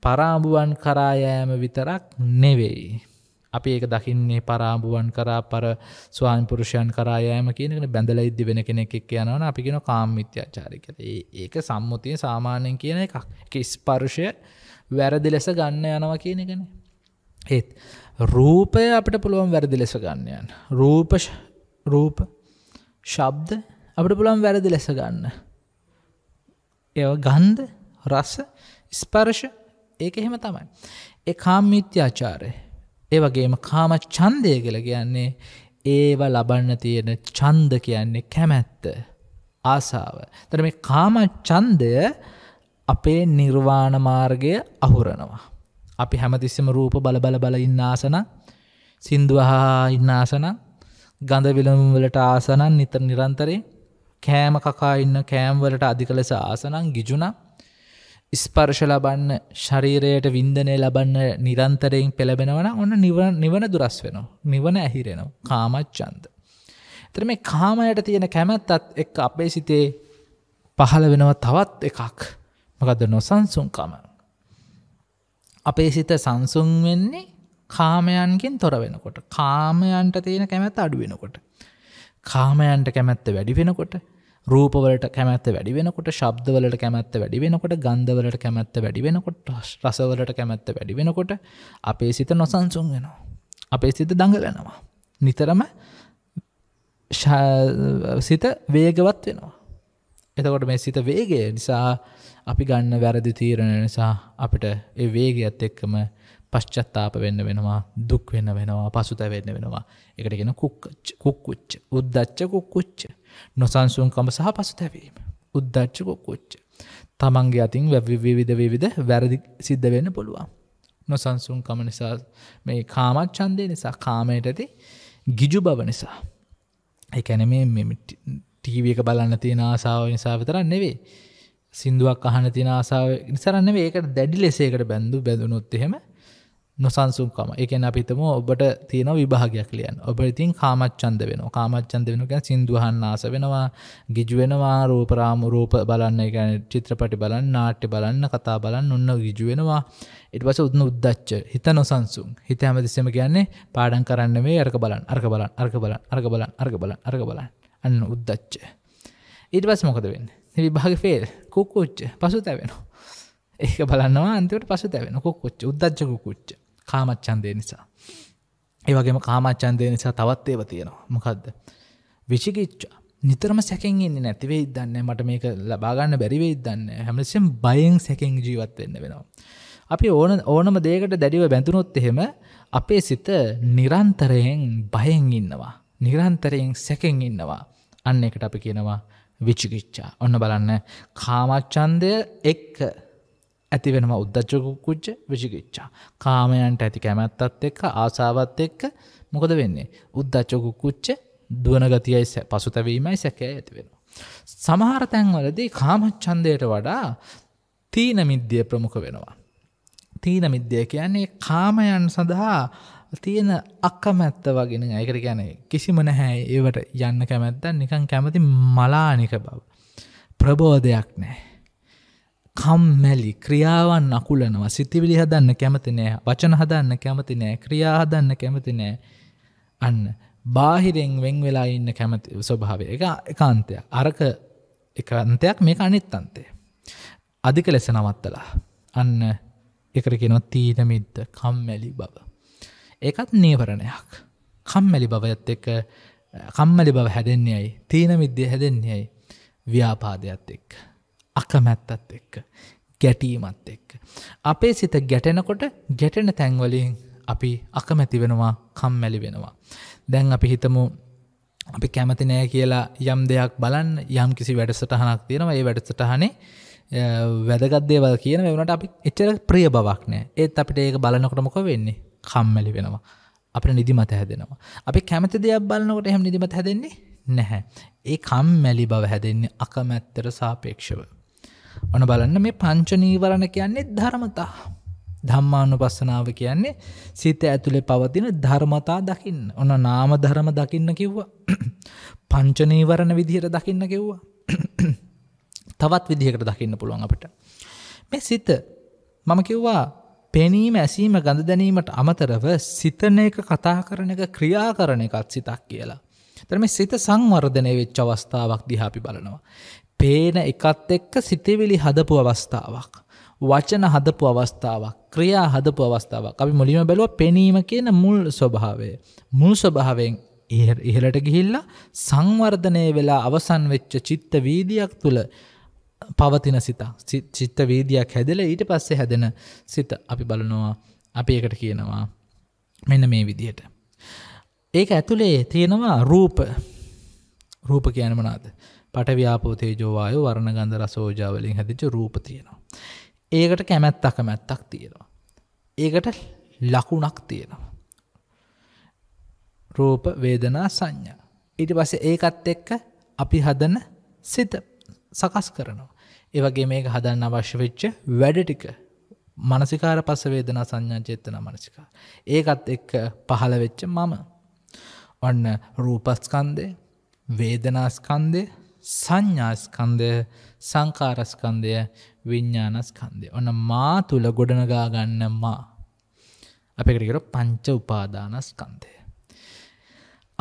පරාඹුවන් කරා යෑම විතරක් නෙවෙයි. අපි ඒක දකින්නේ පරාභුවන් කරා පර ස්වාමිපුරුෂයන් කරායෑම කියනකට බැඳල ඉද්දි වෙන කෙනෙක් යනවන අපිගෙන කාමිත්‍යචාරිකර ඒක සම්මුතිය සාමාන්‍යයෙන් කියන එකක් එක ස්පර්ෂය වැරදි ලෙස ගන්න යනවා කියන එකන ඒත් රූපය අපට පුළුවන් වැරදි ලෙස ගන්නයන් රූප රූප ශබ්ද අපට පුළන් වැරදි ලෙස ගන්න ඒ ගන්ධ රස ස්පර්ෂ ඒක එහෙම තමයි ඒ කාමිත්‍යාචාරය ඒවගේම කාම චන්දය කළ කියන්නේ ඒව ලබන්න තියෙන චන්ද කියන්නේ කැමැත්ත ආසාව. තර මේ කාම චන්දය අපේ නිර්වාණ මාර්ගය අහුරනවා. අපි හැමතිස්සම රූප බලබල බල ඉන්න ආසන සින්දුවහා ඉන්න ආසන ගඳ විලම්වලට ආසනන් නිතර නිරන්තරේ කෑම කකා ඉන්න කෑම්වලට අධිකලෙස ආසනං ගිජුනා ස්පර්ශ ලබන්න ශරීරයට වින්දනය ලබන්න නිරන්තරයෙන් පෙළබෙනවන ඔන්න නිවන දුරස් වෙනවා. නිවන ඇහිරෙනවා කාමච්චන්ද. තර මේ කාමයට තියෙන කැමැත්තත් එක් අපේ සිතේ පහළ වෙනව තවත් එකක් මකද නොසන්සුන්කම. අපේ සිත සංසුන් වෙන්නේ කාමයන්ගෙන් තොර වෙනකොට. කාමයන්ට තියෙන කැමැත් අඩු වෙනකොට. කාමයන්ට කැමැත්ත වැඩි වෙනකොට රූපවලට කැමැත්ත වැඩි වෙනකොට ශබ්දවලට කැමැත්ත වැඩි වෙනකොට ගන්ධවලට කැමැත්ත වැඩි වෙනකොට රසවලට කැමැත්ත වැඩි වෙනකොට අපේ සිත නොසන්සුන් වෙනවා. අපේ සිත දඟලනවා. නිතරම සිත වේගවත් වෙනවා. එතකොට මේ සිත වේගය නිසා අපි ගන්න වැරදි තීරණ නිසා අපිට ඒ වේගයත් එක්කම පශ්චත්තාප වෙන්න වෙනවා දුක් වෙන්න වෙනවා පසුත වෙන්න වෙනවා එකටගෙන කුක්ච කුක්කුච්ච උද්දච්ච කුක්කුච්ච නොසන්සුන්කම සහ පසුතැවීම උද්දච්ච කුක්කුච්ච තමන්ගේ අතින් විවිධ විවිධ වැරදි සිද්ධ වෙන්න පුළුවන් නොසන්සුන්කම නිසා මේ කාමච්චන්දය නිසා කාමයට ඇති ගිජු බව නිසා එකැන මේ ටීවක බලන්න තියෙන ආසාාව නිසා විතරන්න නෙවේ සිින්දුවක් අහන තින ආසාාව නිසරන්න ඒකට දැඩි ලෙසේකට බැඳු බැඳුනොත් එහෙම නොසන්සුම්කම එකන අපිතම ඔබට තියෙන විභාගයක් ලියන් ඔබ ඉතින් කාමච්චන්ද වෙන කාමච්චන්ද වෙන ගැන සිින්දුහන්නාස වෙනවා ගිජුවෙනවා රූපරාම රූප බලන්න ගැන චිත්‍රපටි බලන්න නාට්‍ය බලන්න කතා බලන්න ඔන්න ගිජුවෙනවා ඉට පස උදන උද්දච්ච හිත නොසන්සුම් හිත ඇමතිස්සම කියන්නේ පාඩන් කරන්න මේ අරක බලන් අර්ක බලන් අර්ක බලන් අර්ක බලන් අර්ක බලන් අර්ක බලන් අන්න උද්දච්ච ඉට පස් මොකද වෙන්න විභාග ෆේල් කුක්කුච්ච පසු තැවෙනවා ඒක බලන්නවා අන්තිවට පසු තැවෙන කොච්ච උද්දච්ච කුච්ච කාමච්චන්දය නිසා. ඒවගේම කාමච්චන්දය නිසා තවත් ඒව තියෙනවා මොකක්ද. විචිකිච්චා නිතරම සැකෙන් එන්නේ නැතිවෙයි දන්න මට මේක ලබාගන්න බැරිවෙයි දන්න හැමසම් බයෙන් සැකෙන් ජීවත් වෙන්න වෙනවා. අපි ඕන ඕනම දේකට දැඩිව බැඳුනොත් එහෙම අපේ සිත නිරන්තරයෙන් බයෙන් ඉන්නවා. නිරන්තරයෙන් සැකෙන් ඉන්නවා. අන්න එකට අපි කියනවා විචිකිච්චා. ඔන්න බලන්න කාමච්චන්දය එක්ක ඇති වෙනම උද්දච්චකුච්ච විශිකිච්චා. කාමයන්ට ඇති කැමැත්තත් එක්ක ආසාවත් එක්ක මොකද වෙන්නේ. උද්දච්චකුකුච්ච දුවනගතියයි පසුතැවීමයි සැකෑ ඇති වෙනවා. සමහර තැන්වලදී කාමච්චන්දයට වඩා තීන මිද්‍යය ප්‍රමුඛ වෙනවා. තීන මිද්‍යය කියන්නේ කාමයන් සඳහා තියෙන අක්කමැත්ත වගෙන ඇකට ගැන කිසිම නැහැ ඒවට යන්න කැමැත්තන් නිකන් කැමති මලානික බව. ප්‍රබෝධයක් නෑ. කම්මැලි ක්‍රියාවන් අකුලනවා සිතිවිලි හදන්න කැමති නෑ වචන හදන්න කැමති නෑ ක්‍රියා හදන්න කැමති නෑ අන්න බාහිරෙන් වෙන් වෙලා ඉන්න කැමති ස්වභාවය එක එකන්තයක් අරක එකන්තයක් මේක අනිත් අන්තය අධික ලෙස නවත්තලා අන්න එකරගෙනො තීනමිද්ද කම්මැලි බව ඒකත් නීවරණයක් කම්මැලි බවයත් එක කම්මලි බව හැදෙන්නේ යයි තීනමිද්‍ය හැදෙන්නේ යයි ව්‍යාපාදයක් එක්ක අකමැත්තත් එක්ක. ගැටීමත් එක්ක. අපේ සිත ගැටෙනකොට ගැටෙන තැන්වලින් අපි අකමැති වෙනවා කම්මැලි වෙනවා. දැන් අපි හිතමු අපි කැමති නෑ කියලා යම් දෙයක් බලන් යම් කිසි වැඩසටහනක් තියෙනවා ඒ වැඩසටහනේ වැදගත්දේවල් කියන වනට අපි එච්චර ප්‍රිය බවක් නෑ ඒත් අපිට ඒක බලනකොටමොක වෙන්නේ කම්මැලි වෙනවා. අප නිදිමත හැදෙනවා. අපි කැමති දෙයක් බලනකොට එහම නිදිමත හැදෙන්නේ නැහැ. ඒ කම්මැලි බව හැදෙන්නේ අකමැත්තර සාපේක්ෂව. ඕන බලන්න මේ පංචනීවරණ කියන්නේ ධර්මතා. ධම්මානු පස්සනාව කියන්නේ සිත ඇතුළේ පවතින ධර්මතා දකින්න. ඔන්න නාම ධරම දකින්න කිව්වා. (clears throat) පංචනීවරණ විදිහට දකින්න කිව්වා. (clears throat) තවත් විදිහකට දකින්න පුළුවන් අපට. මේ සිත මම කිව්වා පෙනීම ඇසීම ගඳ දැනීමට අමතරව සිතන එක කතා කරන එක ක්‍රියා කරන එකත් සිතක් කියලා. තරම සිත සංවර්ධනය වෙච්ච අවස්ථාවක් දිහාපි බලනවා. පේන එකත් එක්ක සිතිවිලි හදපු අවස්ථාවක්. වචන හදපු අවස්ථාවක් ක්‍රියා හදපු අවස්ථාවක් අපි මුලිම බැලුව පෙනීම කියන මුල් ස්වභාවය. මුල් ස්වභාවෙන් ඉහලට ගිහිල්ලා සංවර්ධනය වෙලා අවසන් වෙච්ච චිත්ත වීදියක් තුළ පවතින සිතා චිත්ත වීදියක් හැදල ඊට පස්සේ හැදෙන සිත අපි බලනවා අපි එකට කියනවා මෙන්න මේ විදියට. ඒක ඇතුළේ තියෙනවා රූප රූප කියනමනාද. පටව්‍යාපෝතේජෝ වායෝ වර්ණ ගන්ධ රස ඕජා වලින් හැදිච්ච රූප තියෙනවා. ඒකට කැමැත්තක් කැමැත්තක් තියෙනවා. ඒකට ලකුණක් තියෙනවා. රූප වේදනා සංඥා. ඊට පස්සේ ඒකත් එක්ක අපි හදන සිත සකස් කරනවා. ඒවගේ මේක හදන්න අවශ්‍ය වෙච්ච වැඩ ටික මනසිකාර පස වේදනා සංඥා චේතන මනසිකා. ඒකත් එක්ක පහළ වෙච්ච මම. ඔන්න රූපස්කන්දය වේදනාස්කන්දය සංඥාස්කන්දය සංකාරස්කන්දය විඤ්ඥානස්කන්දය. ඔන්න මා තුළ ගොඩනගාගන්න මා. අපිකරකර පංච උපාදානස්කන්දය.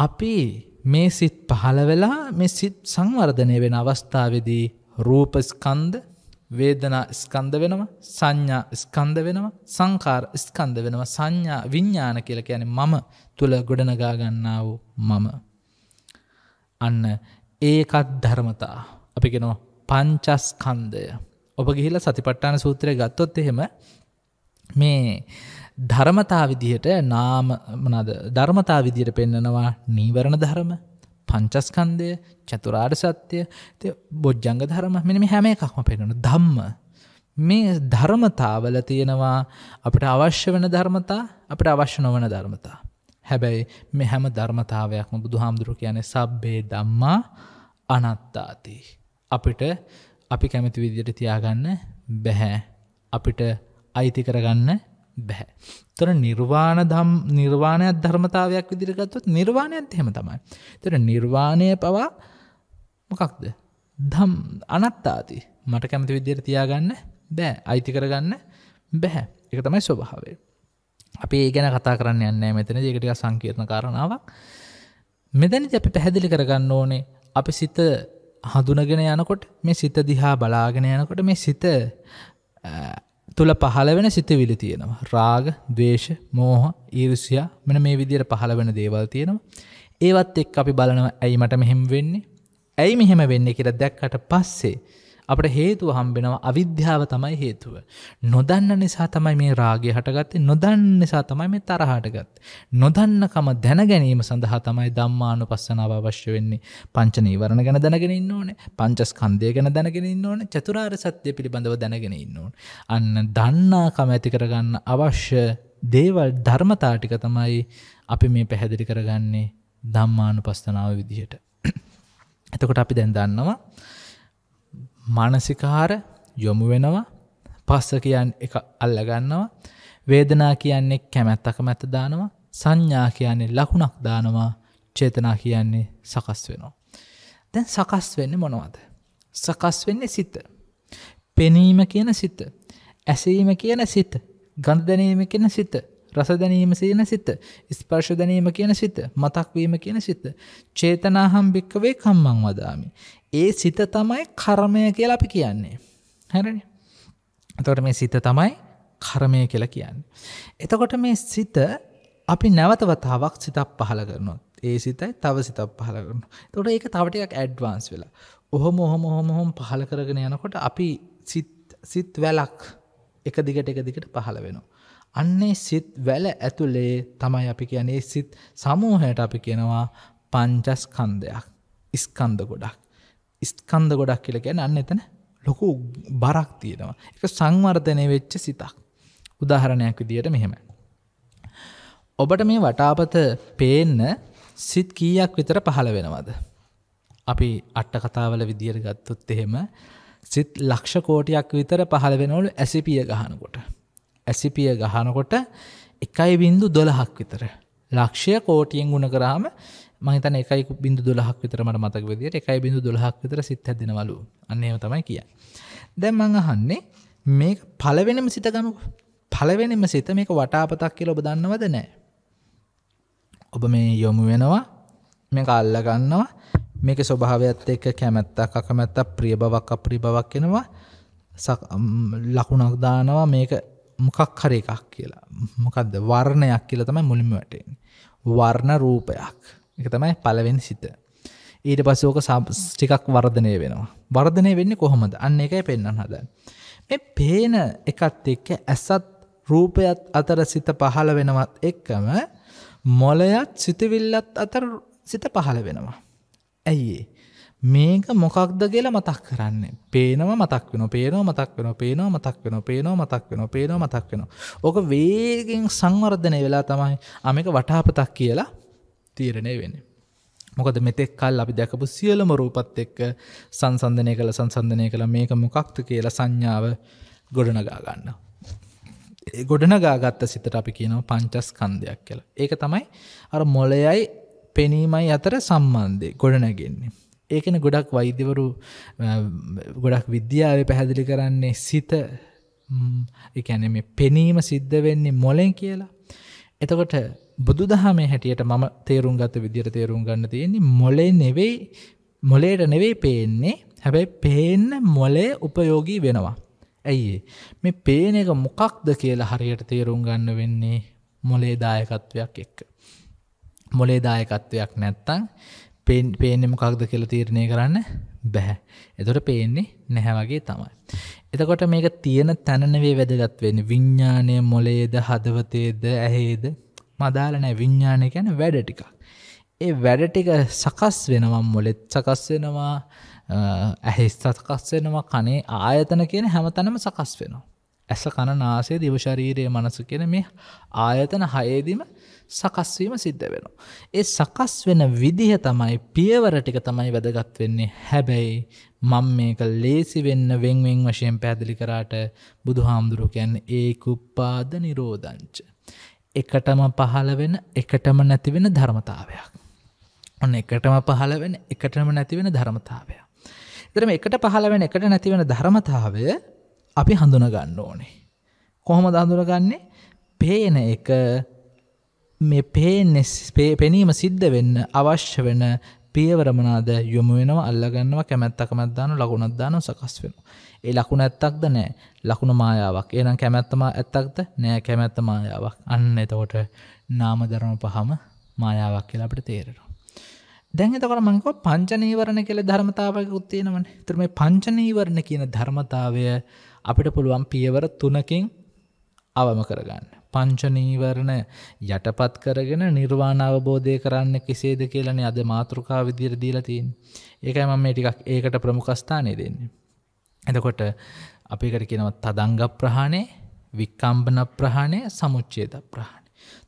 අපි මේ සිත් පහළ වෙලා මේ සිත් සංවර්ධනය වෙන අවස්ථාවදී රූපස්කන්ද වේදනා ස්කන්ධ වෙනවා සංඥා ස්කන්ධ වෙනවා සංකාර ස්කන්ධ වෙනවා සංඥා විඤ්ඥාන කියල කියන මම තුළ ගොඩනගාගන්නා වූ මම. අන්න ඒකත් ධර්මතා අපි ගෙනෝ පංචස්කන්දය ඔබ ගිහිල සතිපට්ටාන සූත්‍රය ගත්තොත් එහෙම මේ ධර්මතා විදිහට නාම මනද ධර්මතා විදියට පෙන්නනවා නීවරණ ධර්ම පංචස්කන්දය චතුරාර් සත්‍යය තය බොජ්ජංග ධර්ම මෙනම හැම එකක්ම පෙනෙන දම්ම මේ ධර්මතාවල තියෙනවා අපට අවශ්‍ය වන ධර්මතා අපට අවශ්‍ය නොවන ධර්මතා හැබැයි මෙ හැම ධර්මතාවයක්ම බුදු හාමුදුරුව කියන සබ්බේ දම්මා අනත්තාති. අපිට අපි කැමති විදියට තියාගන්න බැහැ. අපිට අයිති කරගන්න බැහැ. තොර නිර්වාණ දම් නිර්වාණයක් ධර්මතාවයක් විදිරගත්තුත් නිර්වාණයත් හෙම තමයි. තොර නිර්වාණය පවා මොකක්ද. දම් අනත්තාති මට කැමති විදියට තියාගන්න බෑ අයිති කරගන්න බැහැ එක තමයි ස්වභාවේ. අපි ඒ ගැන කතා කරන්න යන්න මෙතන ඒකටික සංකීර්ණ කරනාවක් මෙදැනි අපි පැහැදිලි කරගන්න ඕනේ අපි සිත හඳුනගෙන යනකොට මේ සිත දිහා බලාගෙන යනකොට මේ සිත තුළ පහළ වෙන සිතවිලි තියෙනවා. රාග, දවේශ, මෝහ, ඊරුසියා මෙන මේ විදිර පහළ වෙන දේවල් තියෙනවා. ඒවත් එක් අපි බලනව ඇයි මට මෙහෙම වෙන්නේ. ඇයි මෙහෙම වෙන්නේ කියලා දැක්කට පස්සේ. අපට හේතුව හම්බෙනවා අවිද්‍යාව තමයි හේතුව. නොදන්න නිසා තමයි මේ රාගය හටගත්තේ නොදන්න නිසා තමයි මේ තරහ හටගත්තේ. නොදන්නකම දැන ගැනීම සඳහා තමයි ධම්මානුපස්සනාව අවශ්‍ය වෙන්නේ. පංච නීවරණ ගැන දැනගෙන ඉන්න ඕනේ. පංචස්කන්ධය ගැන දැනගෙන ඉන්න ඕනේ. චතුරාර්ය සත්‍ය පිළිබඳව දැනගෙන ඉන්න ඕනේ. අන්න දන්නාකම ඇති කරගන්න අවශ්‍ය දේවල් ධර්මතා ටික තමයි අපි මේ පැහැදිලි කරගන්නේ ධම්මානුපස්සනාව විදිහට. එතකොට අපි දැන් දන්නවා මානසිකහාර යොමු වෙනවා පස්ස කියන් එක අල්ලගන්නවා වේදනා කියන්නේ කැමැත්තක මැත දානවා සංඥා කියන්නේ ලකුණක් දානවා චේතනා කියන්නේ සකස් වෙනවා. දැන් සකස් වෙන්නේ මොනවද. සකස් වෙන්නේ සිත. පෙනීම කියන සිත. ඇසීම කියන සිත. ගඳ දැනීම කියන සිත. රස දැනීම සියන සිත ස්පර්ශ දැනීම කියන සිත මතක්වීම කියන සිත චේතනාහම් භික්කවේ කම්මං වදාමි ඒ සිත තමයි කර්මය කියලා අපි කියන්නේ හැරණ එතකොට මේ සිත තමයි කර්මය කියලා කියන්න එතකොට මේ සිත අපි නැවතවතාවක් සිතක් පහල කරනොත් ඒ සිතයි තව සිතක් පහල කරන තොට ඒක තවටයක් ඇඩ්වාන්ස් වෙලා ඔහොම ඔහොම හොම හොම පහල කරගෙන යනකොට අපි සිත් වැලක් එක දිගට එක දිගට පහළ වෙනවා අන්නේ සිත් වැල ඇතුළේ තමයි අපි කියන්නේ සිත් සමූහයට අපි කියනවා පංචස්කන්ධයක් ඉස්කන්ධ ගොඩක් ඉස්කන්ධ ගොඩක් කියල ගැන අන්න එතන ලොකු බරක් තියෙනවා එක සංවර්ධනය වෙච්ච සිතක් උදාහරණයක් විදියට මෙහෙම. ඔබට මේ වටාපත පේන්න සිත් කීයක් විතර පහළ වෙනවද. අපි අට්ට කතාවල විදියට ගත්තොත් එහෙම සිත් ලක්ෂ කෝටයක් විතර පහළ වෙනවලු ඇසිපිය ගහනකොට. ඇසිපිය ගහනකොට එකයි බින්දු දොළහක් විතර. ලක්ෂය කෝටියෙන් ගුණ කරාම මහිතන එකයි බින්දු දොළහක් විතරමට මතක විදිට එකයි බිඳු දොළහක් විතර සිත් හැදෙනවලු අන්නේම තමයි කිය. දැන් මඟ අහන්නේ මේ පලවෙනම සිතගමු පලවෙනම සිත මේක වටාපතක් කියල ඔබ දන්නවද නෑ. ඔබ මේ යොමු වෙනවා මේ අල්ලගන්නවා මේක ස්වභාවයක්ත් එක්ක කැමැත්තක් අකමැත්තක් ප්‍රිය බවක් අප්‍රි බවක් කෙනවා ලකුණක් දානවා මේක මොකක් හර එකක් කියලා මොකක්ද වර්ණයක් කියල තමයි මුලිම වටෙන් වර්ණ රූපයක් එක තමයි පලවෙන් සිත ඊට පස්සෝක සාස්ටිකක් වර්ධනය වෙනවා වර්ධනය වෙන්නේ කොහොමද අන්න එකයි පෙන්න්න හද මේ පේන එකත් එක්ක ඇසත් රූපයත් අතර සිත පහළ වෙනවත් එක්කම මොලයත් සිතවිල්ලත් අතර සිත පහළ වෙනවා ඇයිඒ මේක මොකක්ද කියලා මතක් කරන්න පේනව මතක් වෙන පේනෝ මතක් වෙන පේනෝ මතක් වෙන පේනෝ මතක් වෙන පේනෝ මතක් වෙන ඕක වේගෙන් සංවර්ධනය වෙලා තමයි අමක වටාපතක් කියලා තීරණය වෙන මොකද මෙතෙක් කල් අපි දැකපු සියලම රූපත් එක්ක සංසන්ධනය කළ සංසන්ධනය කළ මේක මොකක්ද කියලා සංඥාව ගොඩනගා ගන්න ගොඩනගාගත්ත සිතට අපි කියනව පංචස් කන්දයක් කියලා ඒක තමයි අර මොලයයි පෙනීමයි අතර සම්බන්ධය ගොඩනැගෙන්නේ ඒකන ගොඩක් වෛද්‍යවරු ගොඩක් විද්‍යාව පැහැදිලි කරන්නේ සිත එකැන මේ පෙනීම සිද්ධ වෙන්නේ මොලෙන් කියලා. එතකොට බුදු දහමේ හැටියට මම තේරුම් ගත විදිර තේරුම් ගන්න තියෙන්නේ මොලේ නෙවෙයි මොලේට නෙවෙයි පේන්නේ හැබැයි පේන්න මොලේ උපයෝගී වෙනවා. ඇයිඒ මේ පේන එක මොකක්ද කියලා හරියට තේරුම් ගන්න වෙන්නේ මොලේ දායකත්වයක් එක්ක. මොලේ දායකත්වයක් නැත්තං පේන් පේනෙම කක්ද කියල තීරණය කරන්න බැහැ එතොට පේන්නේ නැහැ වගේ තමයි එතකොට මේක තියෙන තැනනවේ වැදගත් වෙන විඤ්ඥානය මොලේද හදවතේද ඇහේද මදාලනෑ විඤ්ඥානය ගැන වැඩ ටිකක් ඒ වැඩ ටික සකස් වෙනවා මොලෙත් සකස් වෙනවා ඇහෙස් සකස් වෙනවා කනේ ආයතන කියන හැමතැනම සකස් වෙනවා ඇස කණ නාසේ දිවශරීරයේ මනස කෙන මේ ආයතන හයේදීම සකස්වීම සිද්ධ වෙනවා. ඒ සකස් වෙන විදිහ තමයි පියවර ටික තමයි වැදගත් වෙන්නේ හැබැයි මං මේක ලේසි වෙන්න වෙන්වෙන් වශයෙන් පැදිලි කරාට බුදු හාමුදුරුවකැන් ඒ කුප්පාද නිරෝධංච. එකටම පහළ වෙන එකටම නැතිවෙන ධර්මතාවයක්. ඔන්න එකටම පහළ වෙන එකටම නැතිවෙන ධර්මතාවයක්. තරම එකට පහළ වෙන එකට නැතිවෙන ධර්මතාවය අපි හඳුනගන්න ඕනේ. කොහොම දහඳුරගන්නේ පේන එක මේ පේෙන්ේ පෙනීම සිද්ධ වෙන්න අවශ්‍ය වෙන පියවරමනාද යොමු වෙනවා අල්ලගන්නවා කැමැත්තකමත්දාන ලකුණත්දාන සකස් වෙන. ඒ ලකුණ ඇත්තක්ද නෑ ලකුණ මායාවක් ඒනම් කැමැත්තම ඇත්තක්ද නෑ කැමැත්ත මායාවක් අන්න එතකොට නාම දරනු පහම මායාවක් කියලා අපට තේරෙනවා. දැන් එතකොට මංකෝ පංචනීවරණ කෙළ ධර්මතාවක උත්තේනවන තුර මේ පංචනීවරණ කියන ධර්මතාවය අපිට පුළුවන් පියවර තුනකින් අවම කරගන්න. පංචනීවරණ යටපත් කරගෙන නිර්වාණ අවබෝධය කරන්න කෙසේද කියලන අද මාතෘකා විදිර දීලතින් ඒකයි මම මේ ටිකක් ඒකට ප්‍රමුඛස්ථානය දෙන්නේ. එතකොට අපිකට කියනවත් තදංග ප්‍රහණය වික්කම්බන ප්‍රහණය සමුච්චේද ප්‍රහණ.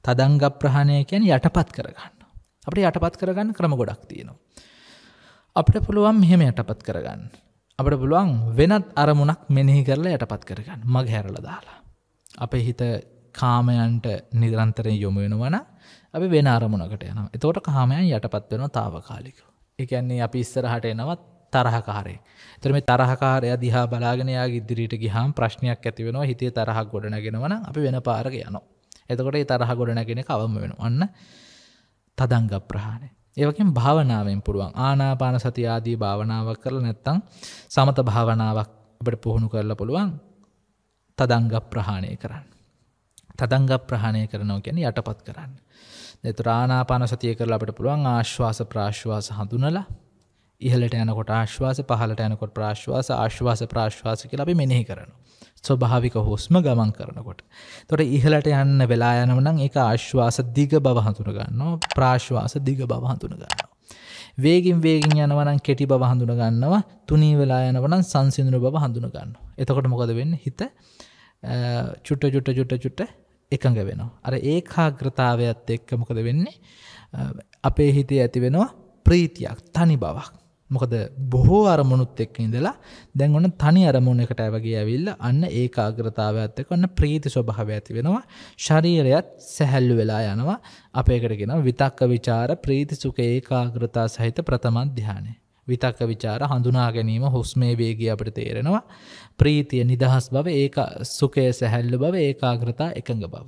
තදංග ප්‍රහණය කියැන යටපත් කරගන්න. අපට යටපත් කරගන්න ක්‍රම ගොඩක් තියෙනවා. අපට පුළුවන් මෙහෙම යටපත් කරගන්න. අපට පුළුවන් වෙනත් අරමුණක් මෙනෙහි කරලා යටපත් කරගන්න මග හැරල දාලා. අපේ හිත කාමයන්ට නිදරන්තරය යොමු වෙනවන අපි වෙන අරමුණකට යන එතෝට කාමයන් යටපත් වෙන තාවකාලික. එකන්නේ අපි ඉස්සරහට එනවත් තරහකාරේ. තරම තරහකාරය දිහා බලාගෙනයා ඉදිරිට ගිහාම් ප්‍රශ්නයක් ඇතිවෙනවා හිතේ තරහ ගොඩනගෙනවන අපි වෙන පාරග යනවා. එතකොට ඒ තරහ ගොඩනගෙන කවම වෙන වන්න තදංග ප්‍රහාණය. ඒවකින් භාවනාවෙන් පුළුවන් ආනාපාන සති ආදී භාවනාවක් කරලා නැත්තං සමත භාවනාවක් අපට පුහුණු කරලා පුළුවන් තදංග ප්‍රහාණය කරන්න. තදංග ප්‍රහණය කරනෝ ගැන යටපත් කරන්න. දෙතු රානාපාන සතිය කරලා අපට පුළුවන් ආශ්වාස ප්‍රාශ්වාස හඳුනලා ඉහලට යනකොට ආශ්වාස පහලට යනකොට ප්‍රාශ්වාස ආශ්වාස ප්‍රාශ්වාස කියලා අපි මෙනෙහි කරනවා. ස්වභාවික හෝස්ම ගමන් කරනකොට. තොට ඉහලට යන්න වෙලා යනවනම් එක ආශ්වාස දිග බවහඳුන ගන්නවා ප්‍රාශ්වාස දිග බවහඳුන ගන්නවා. වේගින් වේගින් යනවනම් කෙටි බවහඳුන ගන්නවා තුනී වෙලා යනවනම් සංසිඳුන බව හඳුන ගන්න. එතකොට මොකද වෙන්න හිත චුට්ට ජුට ජුට චුට්ට එකඟ වෙනවා. අර ඒ කාග්‍රතාවයත් එක්ක මොකද වෙන්නේ අපේ හිතේ ඇති වෙනවා ප්‍රීතියක් තනි බවක්. මොකද බොහෝ අරමුණුත් එක්ක ඉඳලා දැන් ඔන්න තනි අරමුණකට ඇවගේ ඇවිල්ල අන්න ඒ ආග්‍රතාවත් එක්ක ඔන්න ප්‍රීති ස්වභාව ඇති වෙනවා ශරීරයත් සැහැල්ලු වෙලා යනවා අපේකටගෙන විතක්ක ਵਿਚාර ප්‍රීති සුඛ ඒකාග්‍රතා සහිත ප්‍රථම ධානය විතක්ක ਵਿਚාර හඳුනා ගැනීම හුස්මේ වේගය අපිට තේරෙනවා ප්‍රීතිය නිදහස් බව ඒක සුඛය සැහැල්ලු බව ඒකාග්‍රතා එකඟ බව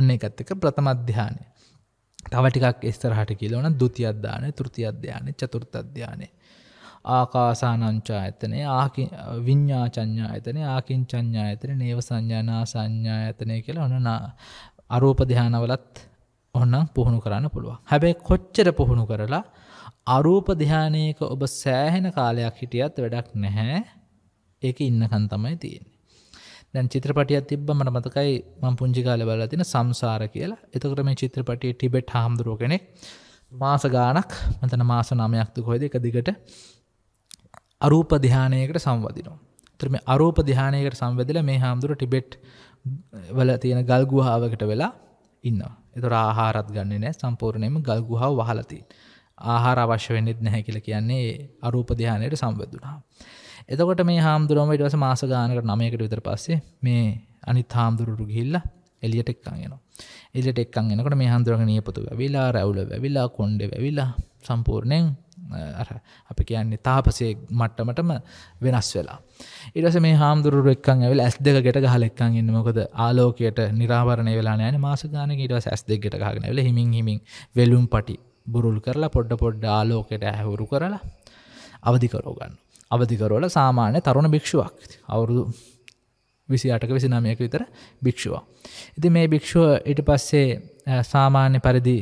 අන්න ඒකත් එක්ක ප්‍රථම ධානය තව ටිකක් ඉස්සරහට කියලා ඕන ဒုတိ ය ධානය තෘතිය ධානය චතුර්ථ ධානය ආකාසානංචා ඇතනේ විඤ්ඥා චඥා ඇතන ආකින් චඥා ඇතන නේව සංඥානා සංඥා ඇතනය කියලා ඔන්න අරූප දිහානවලත් ඔන්නම් පුහුණු කරන්න පුළුවන්. හැබැයි කොච්චර පුහුණු කරලා අරූප දිහානයක ඔබ සෑහෙන කාලයක් හිටියත් වැඩක් නැහැ ඒක ඉන්නකන් තමයි තියෙන්නේ. දැන් චිත්‍රපටියක් තිබ්බ මට මතකයි මම පුංචි කාලේ බලලා තින සංසාර කියලා. එතකොට මේ චිත්‍රපටියේ ටිබෙට් හාමුදුරුවෝ කෙනෙක් මාස ගාණක් මතන මාස 9ක් දුක හොයද එක දිගට අරූප ධානයකට සම්වදිනවා. එතකොට මේ අරූප ධානයකට සම්වැදලා මේ හාමුදුර ටිබෙට් වල තියෙන ගල් ගුහාවකට වෙලා ඉන්නවා. එතකොට ආහාරත් ගන්නෙ නැහැ සම්පූර්ණයෙන්ම ගල් ගුහාව වහලා තියෙන. ආහාර අවශ්‍ය වෙන්නේත් නැහැ කියලා කියන්නේ අරූප ධානයට සම්වැදුණා. එතකොට මේ හාමුදුරුවම ඊට පස්සේ මාස ගානකට 9කට විතර පස්සේ මේ අනිත් හාමුදුරුවරු ගිහිල්ලා එළියට එක්කන් එනවා. එළියට එක්කන් එනකොට මේ හාමුදුරුවන්ගේ නියපොතු වැවිලා, රැවුල වැවිලා, කොණ්ඩේ වැවිලා සම්පූර්ණයෙන් අපි කියන්නේ තාපසේ මට්ටමටම වෙනස් වෙලා. ඉටස මේ හාමුදුරුව එක්කන් ඇවල් ඇස් දෙක ගෙට ගහලෙක්කන් ඉන්න මොකද ආලෝකයට නිරාවරණය වෙලා නෑන මාසගාන ඉටස ඇස් දෙක ගෙට ගහගෙනවෙල හිමින් හිමින් වෙලුම් පටි බුරුල් කරලා පොඩ්ඩ පොඩ්ඩ ආලෝකයට ඇහැවුරු කරලා අවධිකරෝගන්න. අවධිකරෝල සාමාන්‍ය තරුණ භික්ෂුවක් අවුරුදු විසි අටක විසි නමයක විතර භික්ෂුවා. ඉති මේ භික්ෂුව ඉට පස්සේ සාමාන්‍ය පරිදි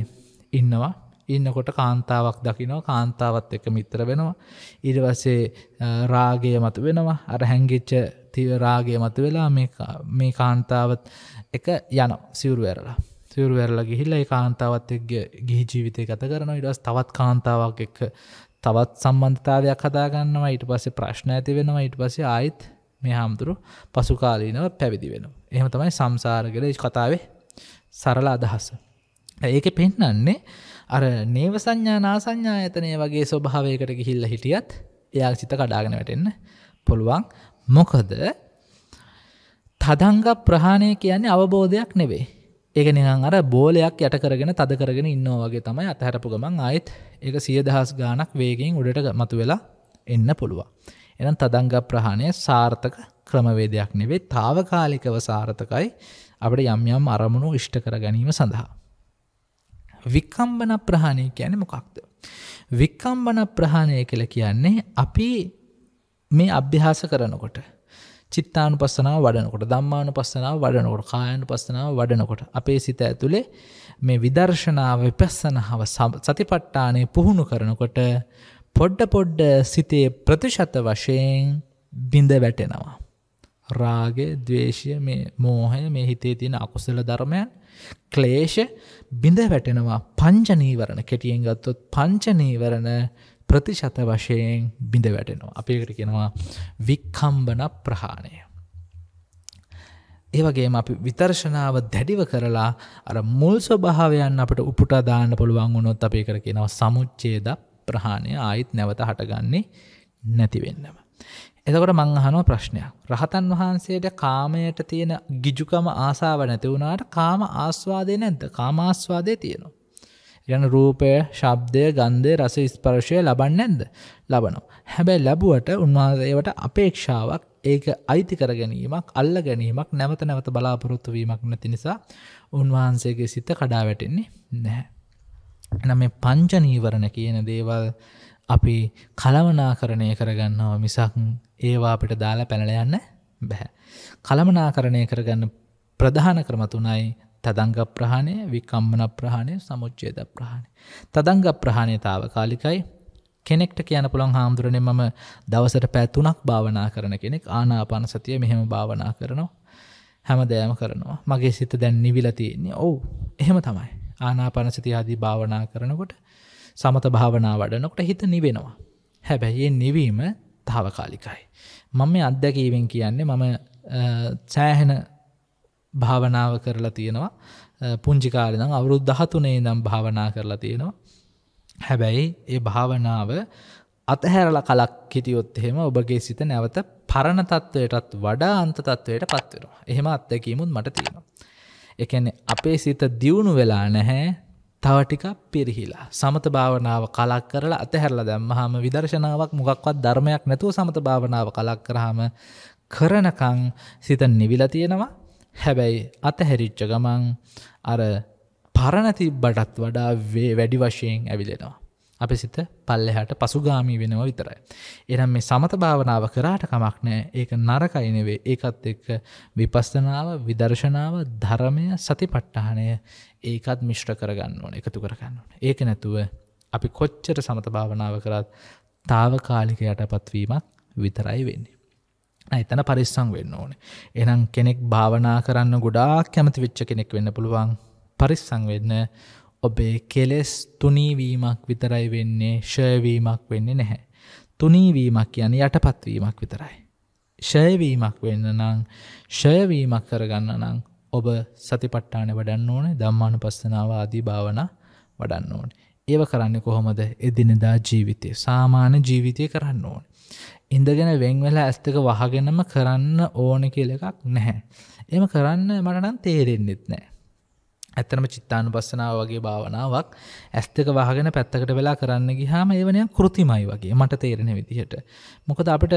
ඉන්නවා ඉන්නකොට කාන්තාවක් දකිනවා කාන්තාවත් එක මිත්‍ර වෙනවා. ඉඩවසේ රාගය මතු වෙනවා අර හැංගිච්ච තිවරාගේ මතු වෙලා මේ කාන්තාවත් එක යන සිවරු ඇරලා. සිවරු ඇරලා ගිහිල්ලා ඒ කාන්තාවත් එක් ගිහි ජීවිතය ගත කරන ඉඩස් තවත් කාන්තාවක් එක් තවත් සම්බන්ධතාවයක් හදාගන්නවා ඊට පස්සේ ප්‍රශ්න ඇති වෙනවා ඊට පස්සේ ආයිත් මේ හාමුදුරු පසුකාලීනව පැවිදි වෙන. එහෙම තමයි සංසාරගල කතාවේ සරල අදහස. ඒක පෙන්නන්නේ අර නේව සංඥා නාසංඥා ඇතනය වගේ ස්වභාවයකට ගිහිල්ල හිටියත් එයා සිත කඩාගෙන වැටෙන්න පුළුවන් මොකද තදංග ප්‍රහාණය කියන්නේ අවබෝධයක් නෙවේ ඒක නිහං අර බෝලයක් යට කරගෙන තද කරගෙන ඉන්නවා වගේ තමයි අතහැරපු ගමන් ආයෙත් ඒක සියදහස් ගානක් වේගෙන් උඩට මතු වෙලා එන්න පුළුවන්. එනම් තදංග ප්‍රහාණය සාර්ථක ක්‍රමවේදයක් නෙවේ තාවකාලිකව සාර්ථකයි අපට යම් යම් අරමුණු ඉෂ්ට කර ගැනීම සඳහා. විකම්බන ප්‍රහාණය කියන්නේ මොකක්ද. විකම්බන ප්‍රහාණය කළ කියන්නේ අපි මේ අභ්‍යහාස කරනකොට. චිත්තානු පස්සනාව වඩනකොට දම්මානු පස්සනාව වඩනකොට කායනු පස්සනාව වඩනකොට අපේ සිත ඇතුළේ මේ විදර්ශනාව විපස්සනාව සතිපට්ටානය පුහුණු කරනකොට පොඩ්ඩ පොඩ්ඩ සිතේ ප්‍රතිශත වශයෙන් බිඳ වැටෙනවා. රාගය දවේශය මේ මෝහය මේ හිතේ තියෙන අකුසල ධර්මයන් ක්ලේෂ බිඳ වැටෙනවා පංචනීවරණ කෙටියෙන් ගත්තොත් පංචනීවරණ ප්‍රතිශත වශයෙන් බිඳ වැටෙනවා අපේකට කෙනවා වික්කම්බන ප්‍රහාණය. ඒවගේ අපි විතර්ශනාව දැඩිව කරලා අර මුල් ස්වභාවයන් අපට උපුට දාන්න පුළුවන් වුණොත් අපේ කර කෙනවා සමුච්චේද ප්‍රහාණය ආයිත් නැවත හටගන්නේ නැතිවෙන්නම. එතකොට මං අහනුව ප්‍රශ්නයක් රහතන් වහන්සේට කාමයට තියෙන ගිජුකම ආසාාව නැතිවුණට කාම ආස්වාදය නැද්ද කාමාස්වාදය තියෙනවා. යන රූපය ශබ්දය ගන්ධය රස ස්පර්ශය ලබන්න නැද්ද ලබනවා. හැබැයි ලැබුවට උන්වහසේවට අපේක්ෂාවක් ඒක අයිති කර ගැනීමක් අල්ල ගැනීමක් නැවත නැවත බලාපොරොත්තු වීමක් නැති නිසා උන්වහන්සේගේ සිත කඩා වැටෙන්නේ නැහැ. එන මේ පංචනීවරණ කියන දේවල් අපි කලවනා කරණය කරගන්නවා මිසක් ඒවා අපිට දාලා පැනල යන්න බැහැ. කළමනාකරණය කරගන්න ප්‍රධාන ක්‍රමතුනයි තදංග ප්‍රහණය විකම්මන ප්‍රහණය සමුච්චේද ප්‍රහණය. තදංග ප්‍රහණය තාවකාලිකයි කෙනෙක්ට කියන පුළන් හාමුදුරණය මම දවසට පැත්තුනක් භාවනා කරන කෙනෙක් ආනාපාන සතිය මෙහෙම භාවනා කරනවා හැම දෑම කරනවා මගේ සිත දැන් නිවිලතියන්නේ ඔවු එහෙම තමයි ආනාපාන සතියාදී භාවනා කරනකොට සමත භාවනා වඩනොකට හිත නිවෙනවා. හැබැයි නිවීම තාවකාලිකයි. මම මේ අත්දැකීවෙන් කියන්නේ මම සෑහෙන භාවනාව කරලා තියෙනවා පුංචිකාලදං අවුරුද් දහතුනේ දම් භාවනා කරලා තියෙනවා. හැබැයි ඒ භාවනාව අතහැරල කලක් හිටියොත් එහෙම ඔබගේ සිත නැවත පරණ තත්ත්වයටත් වඩා අන්තතත්වයට පත්වෙනවා. එහෙම අත්දැකීමුත් මට තියෙනවා. එකන අපේ සිත දියුණු වෙලා නැහැ තවටික පිරිහිලා. සමත භාවනාව කලක් කරලා අතහැරලා දැම්මහම විදර්ශනාවක් මොකක්වත් ධර්මයක් නැතුව සමත භාවනාව කලක් කරහම කරනකං සිත නිවිලා තියෙනවා හැබැයි අතහැරිච්ච ගමන් අර පරණතිබ්බටත් වඩා වේ වැඩි වශයෙන් ඇවිලෙනවා. අපි සිත පල්ලෙහට පසුගාමී වෙනවා විතරයි. එනම් මේ සමත භාවනාව කරාට කමක් නෑ ඒක නරකයිනෙවේ ඒකත් එක්ක විපස්ථනාව විදර්ශනාව ධරමය සති පට්ටහනය ඒකත් මිශ්්‍ර කරගන්න ඕන එකතු කරගන්න ඕන. ඒක නැතුව අපි කොච්චර සමත භාවනාව කරත් තාවකාලික යටපත්වීමක් විතරයි වෙන්නේ. එතන පරිස්සං වෙන්න ඕන. එනම් කෙනෙක් භාවනා කරන්න ගොඩා කැමති විච්ච කෙනෙක් වෙන්න පුළුවන් පරිස්සං වෙන්න ඔබේ කෙලෙස් තුනීවීමක් විතරයි වෙන්නේ ශයවීමක් වෙන්නේ නැහැ. තුනීවීමක් කියන යටපත්වීමක් විතරයි. ශයවීමක් වෙන්න නං ශයවීමක් කරගන්න නං ඔබ සතිපට්ටාන වඩන්න ඕනේ දම්මානු පස්සනාව ආදී භාවන වඩන්න ඕන. ඒව කරන්න කොහොමද එදිනෙදා ජීවිතය සාමාන්‍ය ජීවිතය කරන්න ඕන. ඉඳගෙන වෙංවෙල ඇස්තක වහගෙනම කරන්න ඕන කියල එකක් නැහැ. එම කරන්න මටනම් තේරෙන්න්නෙත් නෑ. ඇතනම චිත්තානුපස්සනාව වගේ භාවනාවක් ඇස්තක වහගෙන පැත්තකට වෙලා කරන්න ගිහාම ඒවනය කෘතිමයි වගේ මට තේරෙන විදිහට. මොකද අපට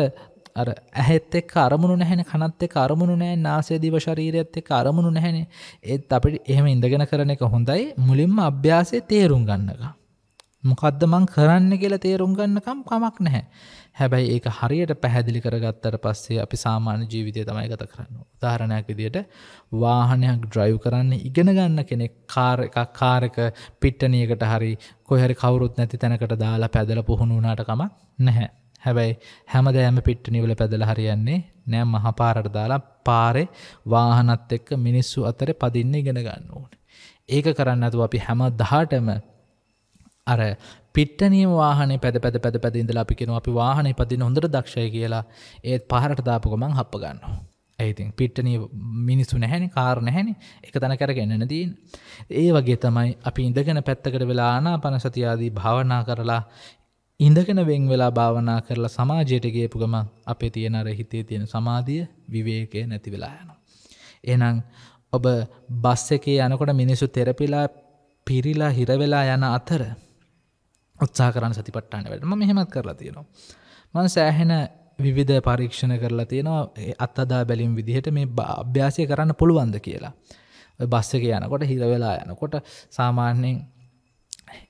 ඇහෙත් එක් අරමුණු නැහැන කනත් එක් අරමුණු නෑ නාසේදීව ශරීරයත් එක් අරමුණු නැහැනේ ඒත් අපිට එහෙම ඉඳගෙන කරන එක හොඳයි මුලින්ම අභ්‍යාසය තේරුම් ගන්නකා. මොකද්ද මං කරන්න කියලා තේරුම් ගන්නකම් කමක් නැහැ. හැබැයි ඒක හරියට පැහැදිලි කරගත්තට පස්සේ අපි සාමාන්‍ය ජීවිතය තමයි ගත කරන්න. උදාහරණයක් විදියට වාහනයක් ඩ්‍රයිව් කරන්න ඉගෙන ගන්න කෙනෙක් කාර් එකක් කාර් එක පිට්ටනියකට හරි කොහරි කවුරුත් නැති තැනකට දාලා පැදලා පුහුණු වුණාට කමක් නැහැ. හැබැයි හැමදෑම පිට්ටනිවල පැදලා හරියන්නේ නෑ මහපාරට දාලා පාරේ වාහනත් එක්ක මිනිස්සු අතර පදින්න ඉගෙන ගන්න ඕනේ. ඒක කරන්න ඇතුව අපි හැම දහටම අර පිට්ටනීම වාහන පැද පැද පැද පැදිඉඳලා අපිකෙන අපි වාහන පදින හොඳට දක්ෂය කියලා ඒත් පහරට දාපුකමං හප්ප ගන්න. ඇයිතින් පිට්ටන මිනිස්සු නැහැනි කාර නැහැනි එක තැන කර ගැන්නන දීන්. ඒ වගේ තමයි අපි ඉඳගෙන පැත්තකට වෙලානා පනසතියාදී භාවනා කරලා ඉඳගෙන වෙන් වෙලා භාවනා කරලා සමාජයටගේපුගම අපේ තියෙනර හිතේ තියෙන සමාධිය විවේකය නැති වෙලා යන. එනම් ඔබ බස් එකේ යනකොට මිනිසු තෙරපිලා පිරිලා හිරවෙලා යන අතර උත්සා කරන්න සතිපට්ටාන වැට ම මෙහෙමත් කරලා තියෙනවා. මන් සෑහෙන විවිධ පරීක්ෂණ කරලා තියෙනවා අත්තදා බැලිම් විදිහට මේ අභ්‍යාසය කරන්න පුළුවන්ද කියලා. බස්සක යනකොට හිරවෙලා යනකොට සාමාන්‍යයෙන්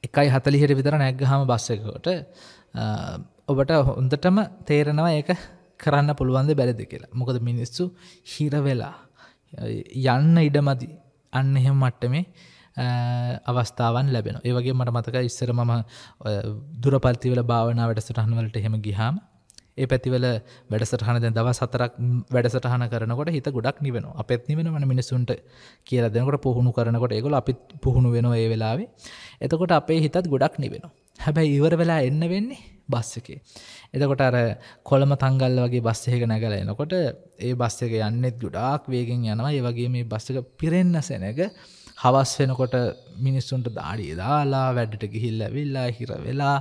එකයි හතලිහිට විතර නැග්ගහම බස්සකකොට ඔබට හොන්දටම තේරෙනවා ඒක කරන්න පුළුවන්ද බැරිද කියලා මොකද මිනිස්සු හිරවෙලා යන්න ඉඩමදි අන්න එහෙම මට්ට මේ අවස්ථාවන් ලැබෙන ඒවගේ මට මතක ඉස්සර මම දුරපල්තිවල භාවනා වැඩසටහන්වලට එහෙම ගිහාම ඒ පැතිවල වැඩසටහන දැ දව සතරක් වැඩසටහන කරනකොට හිත ගොඩක් නිවෙන අපත් නිවෙනවන මිනිසුන්ට කියල දෙනකට පුහුණු කරනකොට ඒගොල අපි පුහුණු වෙන ඒ වෙලාවේ එතකොට අපේ හිතත් ගොඩක් නිවෙන හැබැයි ඉවර වෙලා එන්න වෙන්නේ බස් එකේ එතකොට අර කොළම තංගල් වගේ බස්සයක නැගල එනකොට ඒ බස් එක යන්නෙත් ගොඩාක් වේගෙන් යනවා ඒ වගේ මේ බස්සක පිරෙන්න්න සෙනක හවස් වෙනකොට මිනිස්සුන්ට දාඩිය දාලා වැඩට ගිහිල්ල වෙල්ලා හිර වෙලා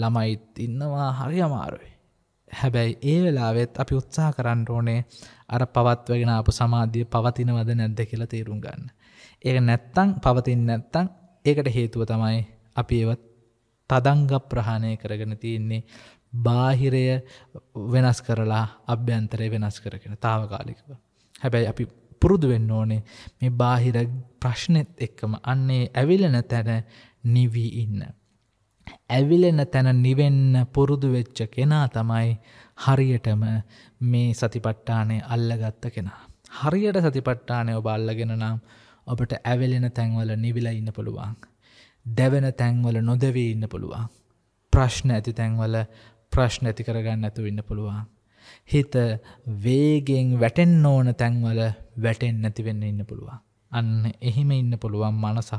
ළමයිත් ඉන්නවා හරි අමාරුයි. හැබැයි ඒ වෙලාවෙත් අපි උත්සා කරන්න ඕනේ අර පවත්වගෙන අප සමාධිය පවතිනවද නැද්ද කියලා තේරුම් ගන්න. ඒක නැත්තං පවතින් නැත්තං ඒකට හේතුව තමයි අපි ඒවත් තදංග ප්‍රහණය කරගෙන තියෙන්නේ බාහිරය වෙනස් කරලා අභ්‍යන්තරය වෙනස් කරගෙන තාවකාලිකව. හැබැයි අපි පුරුදු වෙන්න ඕනේ මේ බාහිර ප්‍රශ්නෙත් එක්කම අන්නේ ඇවිලෙන තැන නිවී ඉන්න. ඇවිලෙන තැන නිවෙන්න පුරුදු වෙච්ච කෙනා තමයි හරියටම මේ සතිපට්ටානය අල්ලගත්ත කෙනා. හරියට සතිපට්ටානය ඔබ අල්ලගෙන නම් ඔබට ඇවෙලෙන තැන්වල නිවිලා ඉන්න පුළුවන්. දැවෙන තැන්වල නොදැවී ඉන්න පුළුවන්. ප්‍රශ්න ඇති තැන්වල ප්‍රශ්න ඇති කරගන්න ඇතු ඉන්න පුළුවන්. හිත වේගෙන් වැටෙන් ඕන තැන්වල වැටෙන් නැතිවෙන්න ඉන්න පුළුවන්. අන්න එහෙම ඉන්න පුළුවන් මනසක්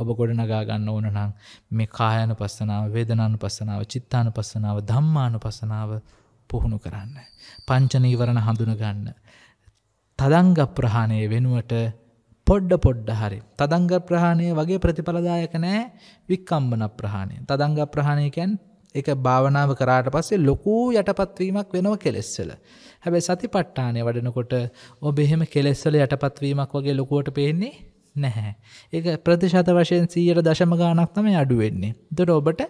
ඔබ ගොඩනගා ගන්න ඕන නම් මේ කායන පස්සනාව වේදනානු පස්සනාව චිත්තාන පස්සනාව ධම්මානු පසනාව පුහුණු කරන්න. පංචනීවරණ හඳුනගන්න. තදංග ප්‍රහාණය වෙනුවට පොඩ්ඩ පොඩ්ඩ හරි. තදංග ප්‍රහාණය වගේ ප්‍රතිඵලදායක නෑ වික්කම්බන ප්‍රහාණය. තදංග ප්‍රහාණයකැන් එක භාවනාව කරාට පස්සේ ලොකූ යටපත්වීමක් වෙනව කෙලෙස්සල. හැබැ සති පට්ටානය වඩනකොට ඔ බෙහෙම කෙලෙස්සල යටපත්වීමක් වගේ ලොකුවට පේන්නේ නැහැ. ඒක ප්‍රතිශත වශයෙන් සීයට දශම ගානක් තමයි අඩුවෙන්නේ. දොට ඔබට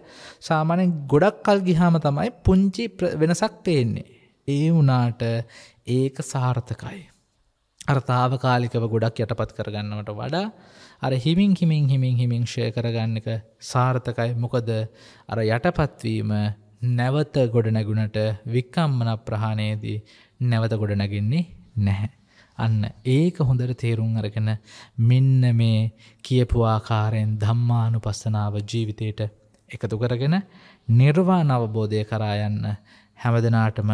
සාමානෙන් ගොඩක් කල් ගිහාම තමයි පුංචි වෙනසක් පේන්නේ. ඒ වනාට ඒක සාර්ථකයි. අර්ථාව කාලිකව ගොඩක් යටපත් කරගන්නවට වඩා අර හිමින් හිමින් හිමින් හිමින් ෂය කරගන්න එක සාර්ථකයි මොකද අර යටපත්වීම නැවත ගොඩනැගුණට වික්කම්මන ප්‍රහාණයේදී නැවත ගොඩනැගින්නේ නැහැ. අන්න ඒක හොඳට තේරුම් අරගෙන මෙන්න මේ කියපු ආකාරයෙන් ධම්මානු පස්සනාව ජීවිතයට එකතු කරගෙන නිර්වාණ අවබෝධය කරායන්න හැමදනාටම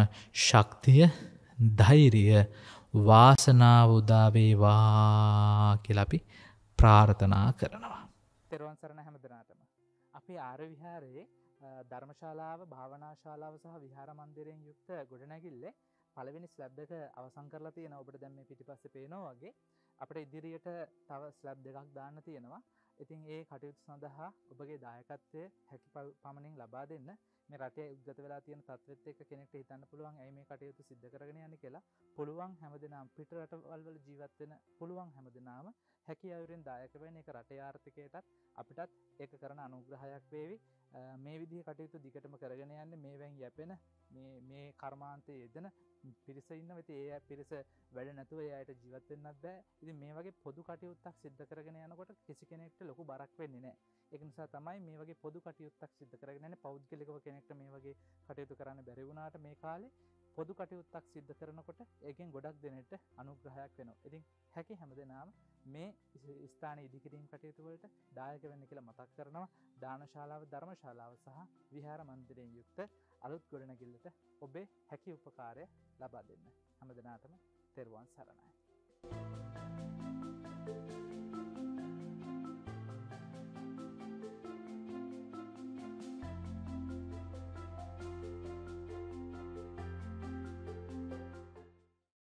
ශක්තිය ධෛරිය වාසනාව උදාවේවා කියලපි ප්‍රාර්ථනා කරනවා. තෙරවන් සරණ හැමදනාටම. අපි ආර විහාරයේ ධර්මශාලාව භාවනාශාලාව සහ විහාරමන්දිරයෙන් යුක්ත ගොඩනැගිල්ල පළවෙනි ස්ලබ්දක අවසං කරලා තියෙන ඔබට දැම්ම පිටිපස්ස පේනවා වගේ අපට ඉදිරියට තව ස්ලබ් දෙකක් දාන්න තියෙනවා. ඉතින් ඒ කටයුතු සඳහා ඔබගේ දායකත්වය හැකි පමණින් ලබා දෙන්න මේ රටේ උද්ගත වෙලා තියෙන තත්වත් එක කෙනෙක්ට හිතන්න පුළුවන් ඇයි මේ කටයුතු සිද්ධ කරගෙන යන කියලා පුළුවන් හැම දෙනම් පිට රටවල්වල ජීවත්වෙන පුළුවන් හැම දෙනාම හැකි අවුරෙන් දායක වෙන එක රටේ ආර්ථකයටත් අපිටත් එක කරන අනුග්‍රහයක් වේවි මේ විදිහ කටයුතු දිගටම කරගෙන යන්න මේ වැන් යැපෙන මේ කර්මාන්තය යෙදන පිරිස ඉන්න වෙති ඒ පිරිස වැඩ නැතුව යට ජීවත්වෙන්න්නත් බෑ ඉති මේ වගේ පොදු කටයුත්තක් සිද්ධ කරගෙන යනකොට කිසි කෙනෙක්ට ලොකු බරක් වෙන්නේ නෑ එකනිසා තමයි මේ වගේ පොදු කටයුත්තක් සිද්ධ කරගෙන පෞද්ගලිකව කෙන කෙනෙක්ට මේ වගේ කටයුතු කරන්න බැරිවුණට මේ කාලේ පොදු කටයුත්තක් සිද්ධ කරනකොට ඒකෙන් ගොඩක් දෙනට අනුග්‍රහයක් වෙනවා ඉතින් හැකි හැම දෙනාම මේ ස්ථාන ඉදිකිරීම් කටයුතුවලට දායක වෙන්න කියලා මතක් කරනවා දානශාලාව ධර්මශාලාව සහ විහාර මන්දිරයෙන් යුක්ත අලුත් ගොඩනැගිල්ලට ඔබේ හැකි උපකාරය ලබා දෙන්න හැම දෙනාටම තෙරුවන් සරණයි. Thank you.